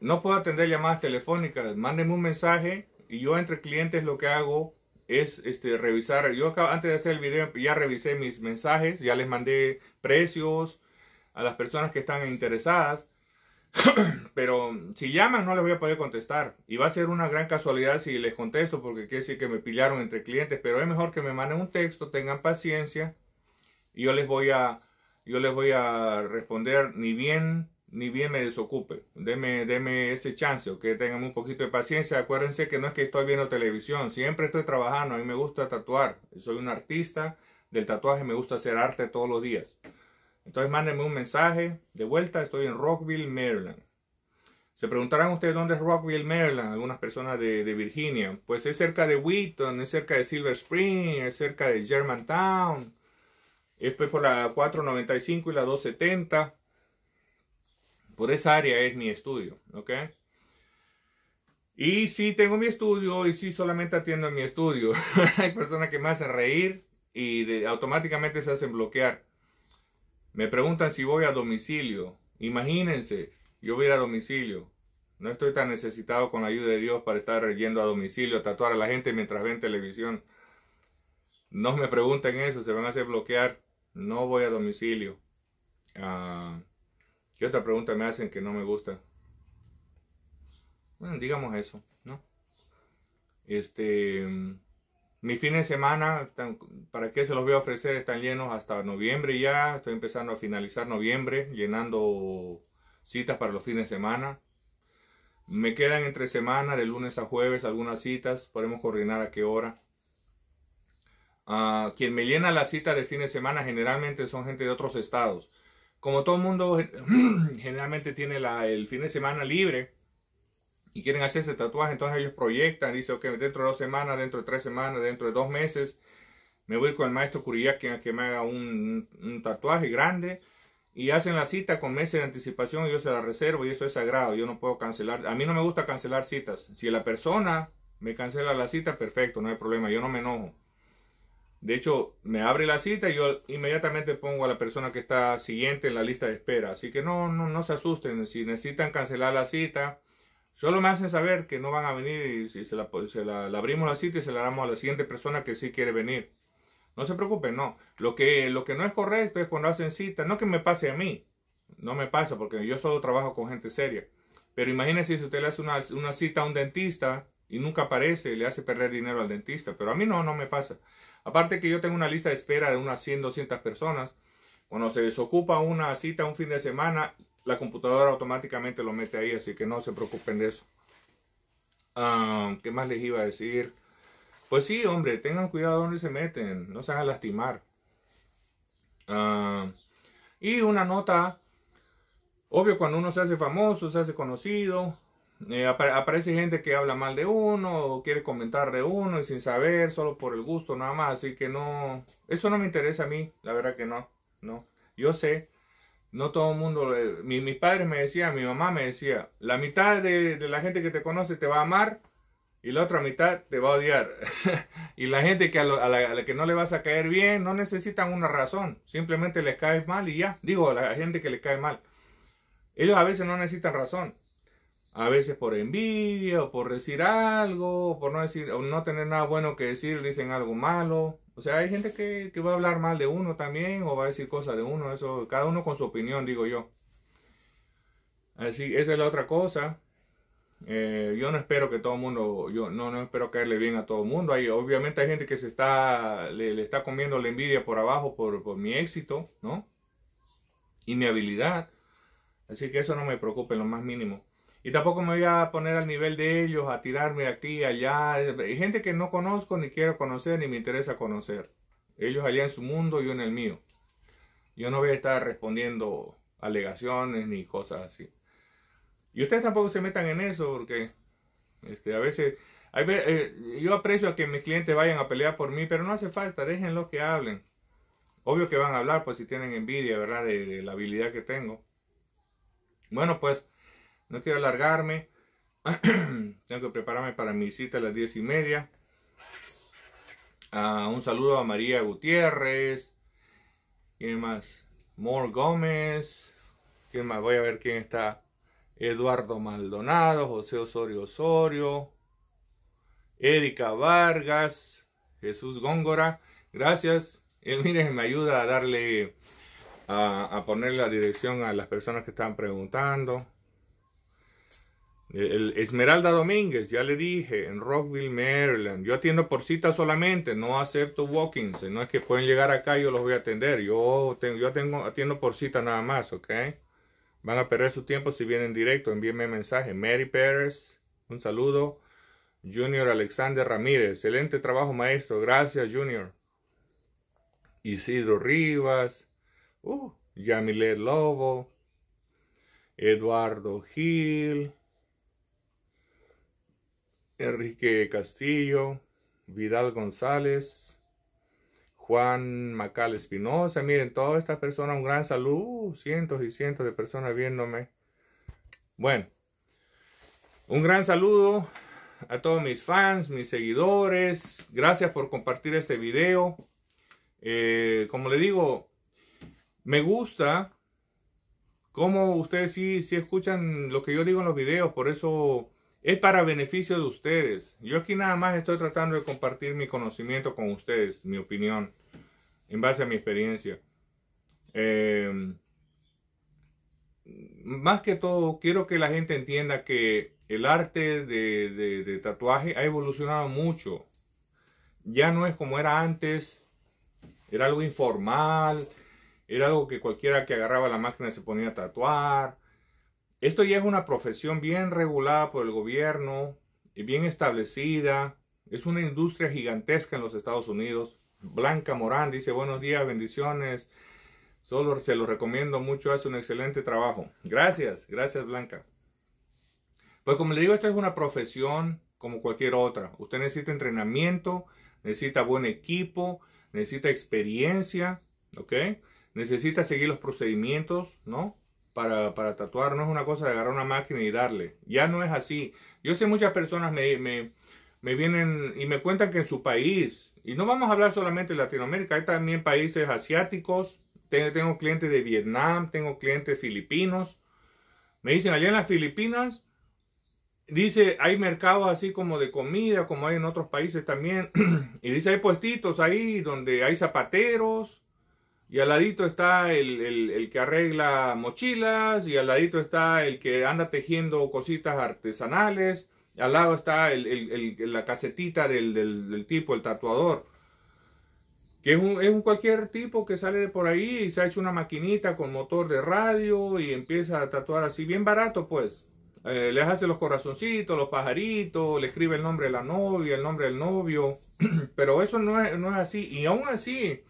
no puedo atender llamadas telefónicas. Mándenme un mensaje y yo entre clientes lo que hago es este, revisar. Yo antes de hacer el video ya revisé mis mensajes, ya les mandé precios a las personas que están interesadas. Pero si llaman no les voy a poder contestar. Y va a ser una gran casualidad si les contesto porque quiere decir que me pillaron entre clientes. Pero es mejor que me manden un texto, tengan paciencia. Y yo les voy a yo les voy a responder ni bien ni bien me desocupe. Deme, deme ese chance, que tengan un poquito de paciencia. Acuérdense que no es que estoy viendo televisión, siempre estoy trabajando. A mí me gusta tatuar. Soy un artista del tatuaje, me gusta hacer arte todos los días. Entonces mándenme un mensaje. De vuelta, estoy en Rockville, Maryland. Se preguntarán ustedes dónde es Rockville, Maryland, algunas personas de, de Virginia. Pues es cerca de Wheaton, es cerca de Silver Spring, es cerca de Germantown Después por la 495 y la 270. Por esa área es mi estudio, ¿ok? Y si tengo mi estudio y si solamente atiendo en mi estudio. Hay personas que me hacen reír y automáticamente se hacen bloquear. Me preguntan si voy a domicilio. Imagínense, yo voy a a domicilio. No estoy tan necesitado con la ayuda de Dios para estar yendo a domicilio a tatuar a la gente mientras ven televisión. No me pregunten eso, se van a hacer bloquear. No voy a domicilio. Y ah, ¿Qué otra pregunta me hacen que no me gusta? Bueno, digamos eso, ¿no? Este, mi fin de semana, ¿para qué se los voy a ofrecer? Están llenos hasta noviembre ya. Estoy empezando a finalizar noviembre, llenando citas para los fines de semana. Me quedan entre semana, de lunes a jueves, algunas citas. Podemos coordinar a qué hora quien me llena la cita de fin de semana generalmente son gente de otros estados. Como todo el mundo generalmente tiene el fin de semana libre y quieren hacerse tatuaje, entonces ellos proyectan, dicen, ok, dentro de dos semanas, dentro de tres semanas, dentro de dos meses, me voy con el maestro curía que, que me haga un, un tatuaje grande y hacen la cita con meses de anticipación y yo se la reservo y eso es sagrado, yo no puedo cancelar, a mí no me gusta cancelar citas, si la persona me cancela la cita, perfecto, no hay problema, yo no me enojo, de hecho, me abre la cita y yo inmediatamente pongo a la persona que está siguiente en la lista de espera. Así que no, no, no se asusten. Si necesitan cancelar la cita, solo me hacen saber que no van a venir y si se, la, la, abrimos la cita y se la damos a la siguiente persona que sí quiere venir. No se preocupen, no. Lo que, lo que no es correcto es cuando hacen cita. No que me pase a mí. No me pasa porque yo solo trabajo con gente seria. Pero imagínense si usted le hace una, cita a un dentista y nunca aparece, y le hace perder dinero al dentista. Pero a mí no, no me pasa. Aparte que yo tengo una lista de espera de unas 100, 200 personas. Cuando se desocupa una cita un fin de semana, la computadora automáticamente lo mete ahí, así que no se preocupen de eso. Ah, ¿Qué más les iba a decir? Pues sí, hombre, tengan cuidado donde se meten, no se hagan lastimar. Ah, y una nota, obvio, cuando uno se hace famoso, se hace conocido, eh, aparece gente que habla mal de uno o quiere comentar de uno y sin saber, solo por el gusto, nada más. Así que no, eso no me interesa a mí, la verdad que no, no. Yo sé, no todo el mundo, mis padres me decían, mi mamá me decía, la mitad de, la gente que te conoce te va a amar y la otra mitad te va a odiar. y la gente que a, la, que no le vas a caer bien no necesitan una razón, simplemente les caes mal y ya. Digo, la gente que le cae mal. Ellos a veces no necesitan razón a veces por envidia o por decir algo, o por no decir, o no tener nada bueno que decir, dicen algo malo. O sea, hay gente que, va a hablar mal de uno también o va a decir cosas de uno, eso, cada uno con su opinión, digo yo. Así, esa es la otra cosa. Eh, yo no espero que todo el mundo, yo no, no espero caerle bien a todo el mundo. obviamente hay gente que se está, le, está comiendo la envidia por abajo por, mi éxito, ¿no? Y mi habilidad. Así que eso no me preocupe, en lo más mínimo. Y tampoco me voy a poner al nivel de ellos, a tirarme aquí, allá. Hay gente que no conozco, ni quiero conocer, ni me interesa conocer. Ellos allá en su mundo, yo en el mío. Yo no voy a estar respondiendo alegaciones ni cosas así. Y ustedes tampoco se metan en eso, porque este, a veces eh, yo aprecio a que mis clientes vayan a pelear por mí, pero no hace falta, déjenlos que hablen. Obvio que van a hablar, pues si tienen envidia, ¿verdad? de, la habilidad que tengo. Bueno, pues no quiero alargarme. Tengo que prepararme para mi cita a las diez y media. Ah, un saludo a María Gutiérrez. ¿Quién más? Mor Gómez. ¿Quién más? Voy a ver quién está. Eduardo Maldonado, José Osorio Osorio, Erika Vargas, Jesús Góngora. Gracias. Él, eh, miren, me ayuda a darle, a, a poner la dirección a las personas que están preguntando. Esmeralda Domínguez, ya le dije, en Rockville, Maryland. Yo atiendo por cita solamente, no acepto walk No es que pueden llegar acá yo los voy a atender. Yo, tengo, tengo, atiendo por cita nada más, ¿ok? Van a perder su tiempo si vienen directo. Envíenme mensaje. Mary Pérez, un saludo. Junior Alexander Ramírez, excelente trabajo, maestro. Gracias, Junior. Isidro Rivas, uh, Yamilet Lobo, Eduardo Gil. Enrique Castillo, Vidal González, Juan Macal Espinosa. Miren, todas estas personas, un gran saludo. Uh, cientos y cientos de personas viéndome. Bueno, un gran saludo a todos mis fans, mis seguidores. Gracias por compartir este video. Eh, como le digo, me gusta cómo ustedes sí, sí escuchan lo que yo digo en los videos. Por eso es para beneficio de ustedes. Yo aquí nada más estoy tratando de compartir mi conocimiento con ustedes, mi opinión, en base a mi experiencia. Em, más que todo, quiero que la gente entienda que el arte de, de, tatuaje ha evolucionado mucho. Ya no es como era antes. Era algo informal. Era algo que cualquiera que agarraba la máquina se ponía a tatuar. Esto ya es una profesión bien regulada por el gobierno, y bien establecida. Es una industria gigantesca en los Estados Unidos. Blanca Morán dice buenos días, bendiciones. Solo se lo recomiendo mucho, hace un excelente trabajo. Gracias, gracias Blanca. Pues como le digo, esto es una profesión como cualquier otra. Usted necesita entrenamiento, necesita buen equipo, necesita experiencia, ¿ok? Necesita seguir los procedimientos, ¿no? para, para tatuar, no es una cosa de agarrar una máquina y darle. Ya no es así. Yo sé muchas personas me, me, vienen y me cuentan que en su país, y no vamos a hablar solamente de Latinoamérica, hay también países asiáticos, tengo, tengo clientes de Vietnam, tengo clientes filipinos. Me dicen, allá en las Filipinas, dice, hay mercados así como de comida, como hay en otros países también, y dice, hay puestitos ahí donde hay zapateros, y al ladito está el, que arregla mochilas, y al ladito está el que anda tejiendo cositas artesanales, al lado está la casetita del, tipo, el tatuador, que es un, cualquier tipo que sale por ahí y se ha hecho una maquinita con motor de radio y empieza a tatuar así, bien barato pues. le eh, les hace los corazoncitos, los pajaritos, le escribe el nombre de la novia, el nombre del novio, pero eso no es, no es así, y aún así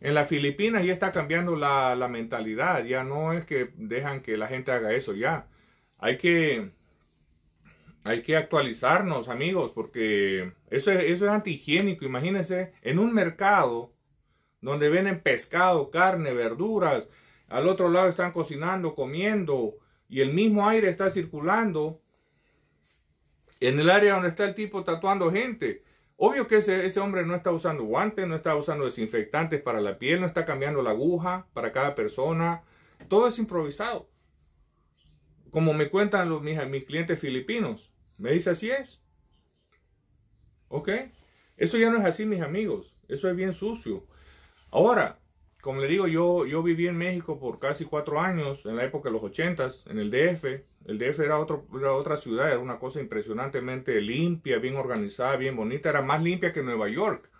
en las Filipinas ya está cambiando la, mentalidad, ya no es que dejan que la gente haga eso, ya. Hay que, hay que actualizarnos, amigos, porque eso es, eso es antihigiénico. Imagínense, en un mercado donde venden pescado, carne, verduras, al otro lado están cocinando, comiendo, y el mismo aire está circulando en el área donde está el tipo tatuando gente. Obvio que ese, hombre no está usando guantes, no está usando desinfectantes para la piel, no está cambiando la aguja para cada persona. Todo es improvisado. Como me cuentan los, mis, clientes filipinos, me dice así es. ¿Ok? Eso ya no es así, mis amigos. Eso es bien sucio. Ahora, como le digo, yo, yo viví en México por casi cuatro años, en la época de los ochentas, en el DF. El DF era, otra ciudad, era una cosa impresionantemente limpia, bien organizada, bien bonita, era más limpia que Nueva York.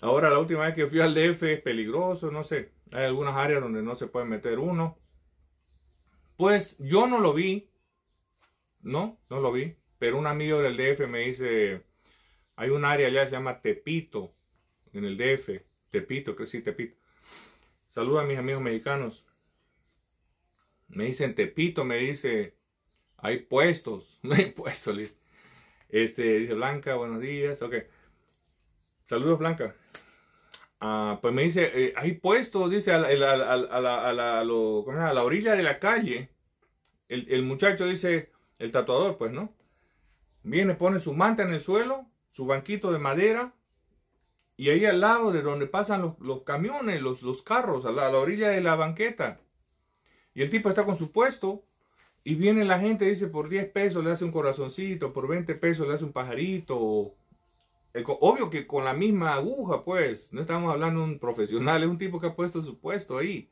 Ahora la última vez que fui al DF es peligroso, no sé, hay algunas áreas donde no se puede meter uno. Pues yo no lo vi, no, no lo vi, pero un amigo del DF me dice, hay un área allá que se llama Tepito, en el DF, Tepito, creo que sí, Tepito. Saluda a mis amigos mexicanos. Me dicen, Tepito, me dice, hay puestos, no hay puestos. Este, dice Blanca, buenos días, ok. Saludos, Blanca. Ah, pues me dice, eh, hay puestos, dice, a la, orilla de la calle. El, muchacho dice, el tatuador, pues, ¿no? Viene, pone su manta en el suelo, su banquito de madera, y ahí al lado de donde pasan los, camiones, los, los carros, a la, orilla de la banqueta, y el tipo está con su puesto y viene la gente, y dice, por 10 pesos le hace un corazoncito, por 20 pesos le hace un pajarito. Obvio que con la misma aguja, pues, no estamos hablando de un profesional, es un tipo que ha puesto su puesto ahí.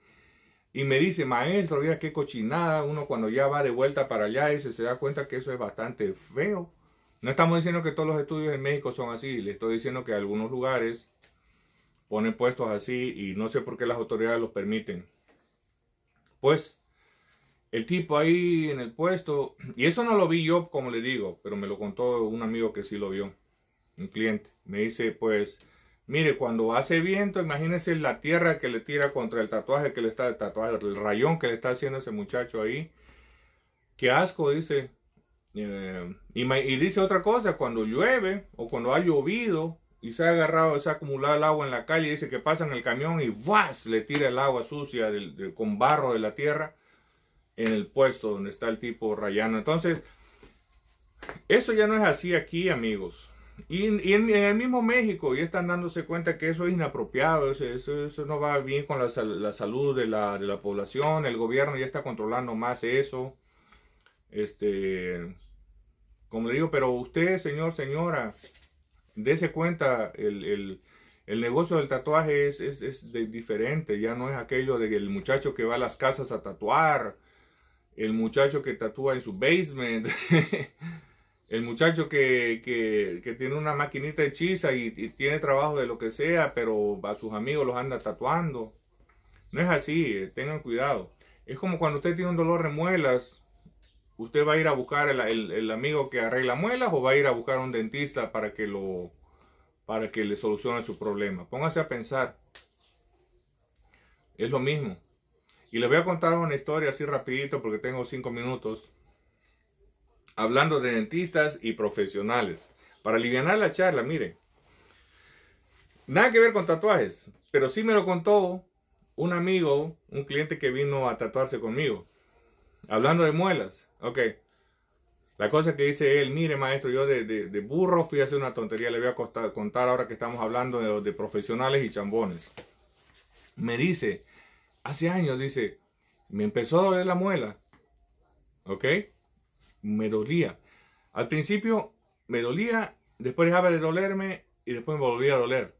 Y me dice, maestro, mira qué cochinada, uno cuando ya va de vuelta para allá y se da cuenta que eso es bastante feo. No estamos diciendo que todos los estudios en México son así, le estoy diciendo que algunos lugares ponen puestos así y no sé por qué las autoridades los permiten. Pues el tipo ahí en el puesto, y eso no lo vi yo, como le digo, pero me lo contó un amigo que sí lo vio, un cliente. Me dice, pues, mire, cuando hace viento, imagínese la tierra que le tira contra el tatuaje que le está, el tatuaje, el rayón que le está haciendo ese muchacho ahí. Qué asco, dice. Eh, y, y dice otra cosa, cuando llueve o cuando ha llovido, y se ha agarrado, se ha acumulado el agua en la calle, dice que pasan el camión y ¡vas! le tira el agua sucia del, con barro de la tierra en el puesto donde está el tipo rayano. Entonces, eso ya no es así aquí, amigos. Y, en, el mismo México ya están dándose cuenta que eso es inapropiado, eso, no va bien con la, salud de la, de la, población, el gobierno ya está controlando más eso. Este, como le digo, pero usted, señor, señora, Dese cuenta, el, negocio del tatuaje es, es, diferente, ya no es aquello del el muchacho que va a las casas a tatuar, el muchacho que tatúa en su basement, el muchacho que, que, tiene una maquinita hechiza y, y tiene trabajo de lo que sea, pero a sus amigos los anda tatuando. No es así, eh, tengan cuidado. Es como cuando usted tiene un dolor de muelas, ¿Usted va a ir a buscar el, amigo que arregla muelas o va a ir a buscar un dentista para que, lo, para que le solucione su problema? Póngase a pensar. Es lo mismo. Y les voy a contar una historia así rapidito porque tengo cinco minutos. Hablando de dentistas y profesionales. Para aliviar la charla, mire. Nada que ver con tatuajes. Pero sí me lo contó un amigo, un cliente que vino a tatuarse conmigo. Hablando de muelas. Ok. La cosa que dice él, mire maestro, yo de, burro fui a hacer una tontería, le voy a contar ahora que estamos hablando de, de profesionales y chambones. Me dice, hace años, dice, me empezó a doler la muela. ¿Ok? Me dolía. Al principio me dolía, después dejaba de dolerme y después me volvía a doler.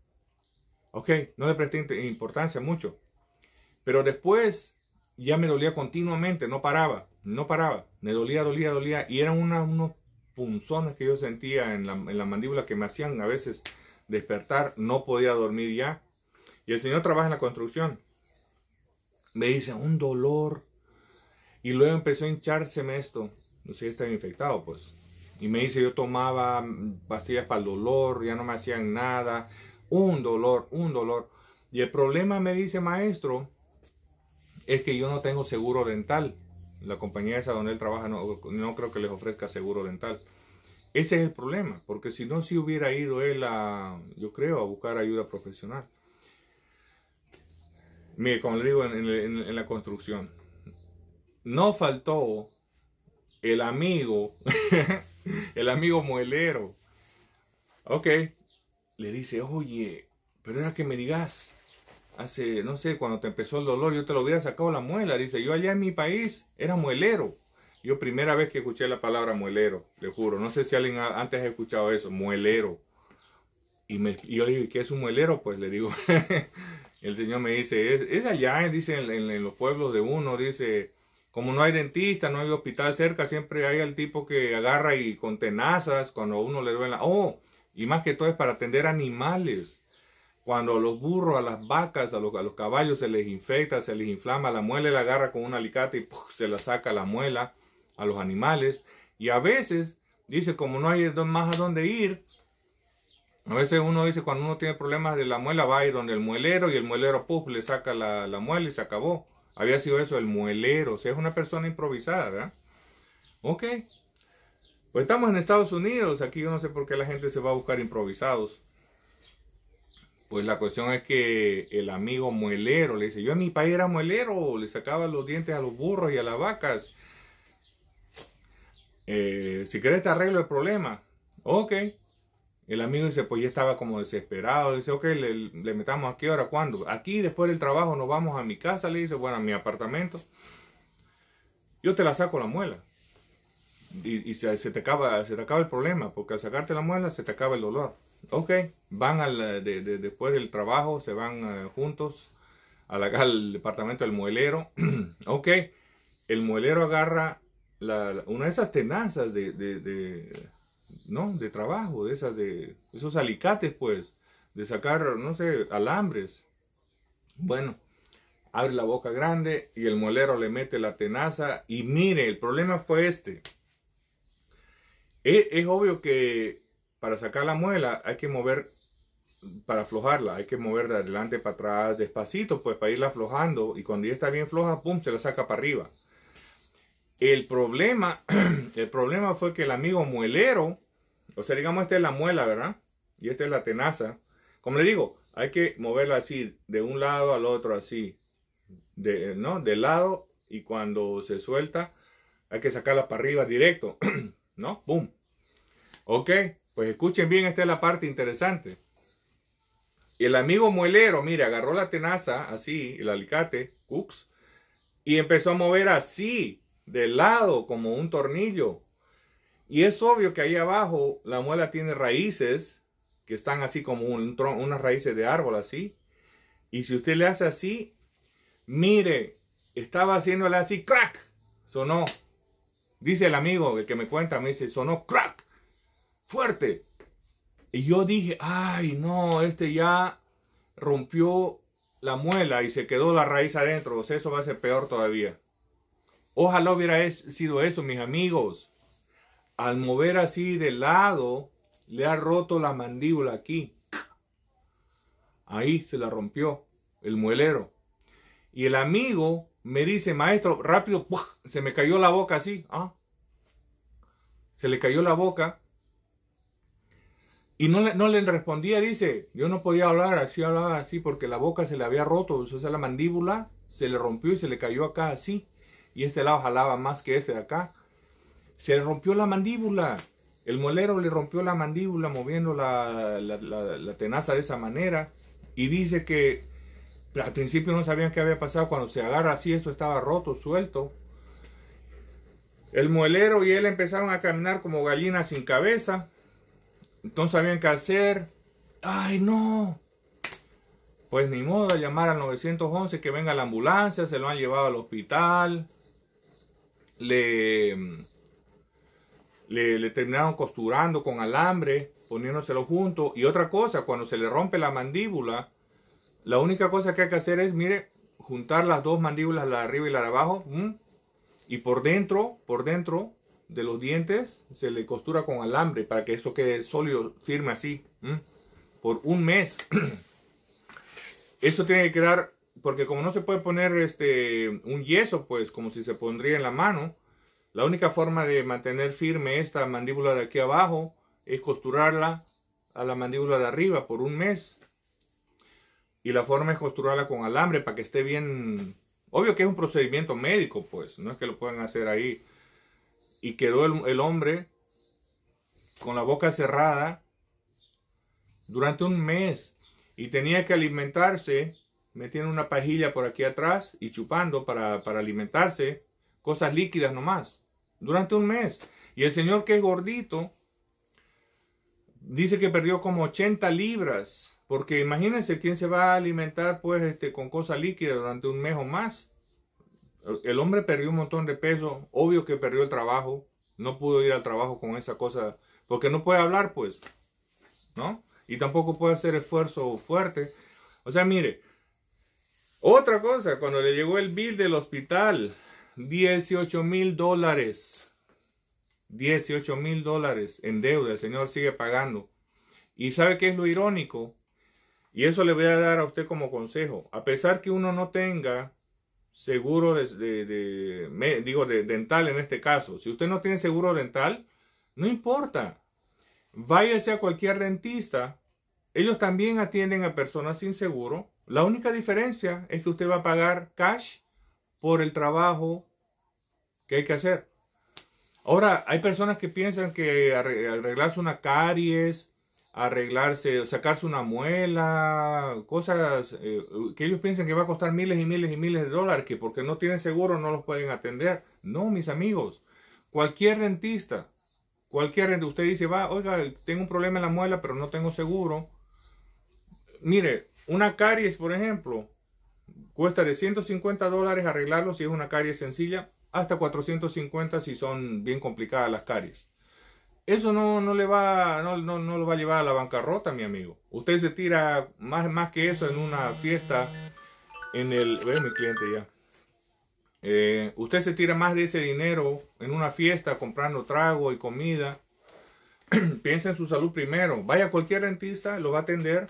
Ok, no le presté importancia mucho. Pero después ya me dolía continuamente, no paraba. No paraba, me dolía, dolía, dolía. Y eran unos punzones que yo sentía en la, mandíbula que me hacían a veces despertar. No podía dormir ya. Y el Señor trabaja en la construcción. Me dice, un dolor. Y luego empezó a hinchárseme esto. No sé, si estaba infectado, pues. Y me dice, yo tomaba pastillas para el dolor, ya no me hacían nada. Un dolor, un dolor. Y el problema, me dice maestro, es que yo no tengo seguro dental la compañía esa donde él trabaja no, creo que les ofrezca seguro dental. Ese es el problema, porque si no, si hubiera ido él a, yo creo, a buscar ayuda profesional. Mire, como le digo, en, la construcción, no faltó el amigo, el amigo muelero. Ok, le dice, oye, pero era que me digas, hace, no sé, cuando te empezó el dolor, yo te lo hubiera sacado la muela. Dice, yo allá en mi país era muelero. Yo primera vez que escuché la palabra muelero, le juro. No sé si alguien antes ha escuchado eso, muelero. Y, me, yo le digo, ¿qué es un muelero? Pues le digo, el Señor me dice, es, allá, dice, en, los pueblos de uno, dice, como no hay dentista, no hay hospital cerca, siempre hay el tipo que agarra y con tenazas, cuando uno le duele, oh, y más que todo es para atender animales cuando a los burros, a las vacas, a los, caballos se les infecta, se les inflama la muela, la agarra con un alicate y se la saca la muela a los animales. Y a veces, dice, como no hay más a dónde ir, a veces uno dice, cuando uno tiene problemas de la muela, va a ir donde el muelero y el muelero, le saca la, la muela y se acabó. Había sido eso, el muelero. O sea, es una persona improvisada, ¿verdad? Ok. Pues estamos en Estados Unidos. Aquí yo no sé por qué la gente se va a buscar improvisados. Pues la cuestión es que el amigo muelero le dice, yo en mi país era muelero, le sacaba los dientes a los burros y a las vacas. Eh, si querés te arreglo el problema. Ok. El amigo dice, pues ya estaba como desesperado. Dice, ok, le, metamos aquí ahora, cuando Aquí, después del trabajo, nos vamos a mi casa, le dice, bueno, a mi apartamento. Yo te la saco la muela. Y, se te acaba el problema, porque al sacarte la muela se te acaba el dolor. Ok, van al, eh, de, después del trabajo, se van eh, juntos al, al departamento del muelero. ok, el muelero agarra una de esas tenazas de, de, trabajo, de esas de esos alicates, pues, de sacar, no sé, alambres. Bueno, abre la boca grande y el molero le mete la tenaza y mire, el problema fue este. E, es obvio que para sacar la muela hay que mover, para aflojarla, hay que mover de adelante para atrás, despacito, pues para irla aflojando. Y cuando ya está bien floja, pum, se la saca para arriba. El problema, el problema fue que el amigo muelero, o sea, digamos, esta es la muela, ¿verdad? Y esta es la tenaza. Como le digo, hay que moverla así, de un lado al otro, así, de, ¿no? De lado, y cuando se suelta, hay que sacarla para arriba directo, ¿no? ¡Pum! Ok, pues escuchen bien, esta es la parte interesante. El amigo muelero, mire, agarró la tenaza, así, el alicate, cooks, y empezó a mover así, de lado, como un tornillo. Y es obvio que ahí abajo la muela tiene raíces, que están así como unas raíces de árbol, así. Y si usted le hace así, mire, estaba haciéndole así, crack, sonó. Dice el amigo, el que me cuenta, me dice, sonó crack fuerte. Y yo dije, ay, no, este ya rompió la muela y se quedó la raíz adentro. O sea, eso va a ser peor todavía. Ojalá hubiera sido eso, mis amigos. Al mover así de lado, le ha roto la mandíbula aquí. Ahí se la rompió el muelero. Y el amigo me dice, maestro, rápido, se me cayó la boca así. ¿ah? Se le cayó la boca y no le, no le respondía, dice, yo no podía hablar, así hablaba así porque la boca se le había roto, o sea, la mandíbula se le rompió y se le cayó acá así. Y este lado jalaba más que ese de acá. Se le rompió la mandíbula. El molero le rompió la mandíbula moviendo la, la, la tenaza de esa manera. Y dice que al principio no sabían qué había pasado. Cuando se agarra así, esto estaba roto, suelto. El muelero y él empezaron a caminar como gallinas sin cabeza. Entonces sabían qué hacer. Ay, no. Pues ni modo, llamar al 911 que venga la ambulancia, se lo han llevado al hospital. Le, le, le terminaron costurando con alambre, poniéndoselo junto. Y otra cosa, cuando se le rompe la mandíbula, la única cosa que hay que hacer es, mire, juntar las dos mandíbulas, la de arriba y la de abajo. Y por dentro, por dentro, de los dientes se le costura con alambre para que esto quede sólido, firme así, por un mes. Esto tiene que quedar, porque como no se puede poner este, un yeso, pues como si se pondría en la mano, la única forma de mantener firme esta mandíbula de aquí abajo es costurarla a la mandíbula de arriba por un mes. Y la forma es costurarla con alambre para que esté bien... Obvio que es un procedimiento médico, pues, no es que lo puedan hacer ahí y quedó el, hombre con la boca cerrada durante un mes y tenía que alimentarse metiendo una pajilla por aquí atrás y chupando para, para, alimentarse, cosas líquidas nomás, durante un mes. Y el señor que es gordito, dice que perdió como 80 libras, porque imagínense quién se va a alimentar pues este, con cosas líquidas durante un mes o más. El hombre perdió un montón de peso, obvio que perdió el trabajo, no pudo ir al trabajo con esa cosa, porque no puede hablar, pues, ¿no? Y tampoco puede hacer esfuerzo fuerte. O sea, mire, otra cosa, cuando le llegó el bill del hospital, 18 mil dólares, 18 mil dólares en deuda, el señor sigue pagando. ¿Y sabe qué es lo irónico? Y eso le voy a dar a usted como consejo. A pesar que uno no tenga seguro de, digo, de dental en este caso. Si usted no tiene seguro dental, no importa. Váyase a cualquier dentista. Ellos también atienden a personas sin seguro. La única diferencia es que usted va a pagar cash por el trabajo que hay que hacer. Ahora, hay personas que piensan que arreglarse una caries, arreglarse, sacarse una muela, cosas eh, que ellos piensan que va a costar miles y miles y miles de dólares, que porque no tienen seguro no los pueden atender. No, mis amigos, cualquier rentista, cualquier dentista, usted dice, va, oiga, tengo un problema en la muela, pero no tengo seguro. Mire, una caries, por ejemplo, cuesta de 150 dólares arreglarlo si es una caries sencilla, hasta 450 si son bien complicadas las caries eso no, no le va, no, lo va a llevar a la bancarrota, mi amigo. Usted se tira más, más que eso en una fiesta, en el, ve mi cliente ya. Eh, usted se tira más de ese dinero en una fiesta comprando trago y comida. Piensa en su salud primero. Vaya a cualquier dentista, lo va a atender.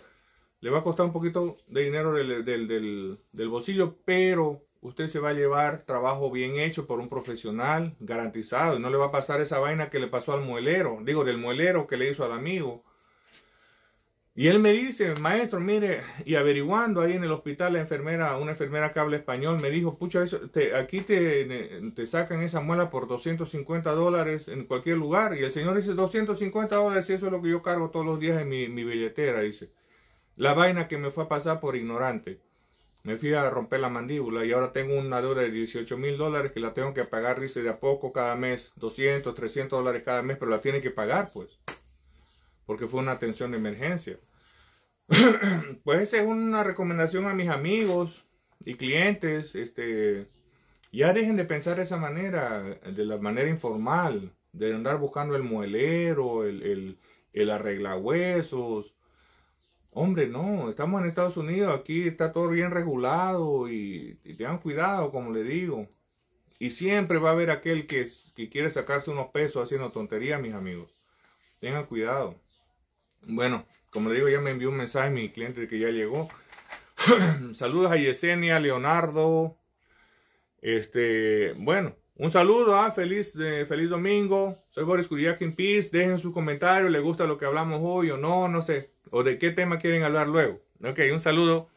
Le va a costar un poquito de dinero del bolsillo, pero usted se va a llevar trabajo bien hecho por un profesional, garantizado, y no le va a pasar esa vaina que le pasó al muelero, digo, del muelero que le hizo al amigo. Y él me dice, maestro, mire, y averiguando ahí en el hospital, la enfermera, una enfermera que habla español, me dijo, pucha, aquí te, sacan esa muela por 250 dólares en cualquier lugar. Y el señor dice, 250 dólares, eso es lo que yo cargo todos los días en mi, mi billetera, dice. La vaina que me fue a pasar por ignorante. Me fui a romper la mandíbula y ahora tengo una deuda de 18 mil dólares que la tengo que pagar, dice, de a poco cada mes, 200, 300 dólares cada mes, pero la tienen que pagar, pues, porque fue una atención de emergencia. pues esa es una recomendación a mis amigos y clientes, este, ya dejen de pensar de esa manera, de la manera informal, de andar buscando el muelero, el, el, el arreglahuesos, Hombre, no, estamos en Estados Unidos, aquí está todo bien regulado y, tengan cuidado, como le digo. Y siempre va a haber aquel que, quiere sacarse unos pesos haciendo tonterías, mis amigos. Tengan cuidado. Bueno, como le digo, ya me envió un mensaje mi cliente que ya llegó. Saludos a Yesenia, Leonardo. Este, bueno, un saludo, a ah, feliz, eh, feliz domingo. Soy Boris Kuriakin Peace. Dejen sus comentarios, les gusta lo que hablamos hoy o no, no sé o de qué tema quieren hablar luego. Ok, un saludo.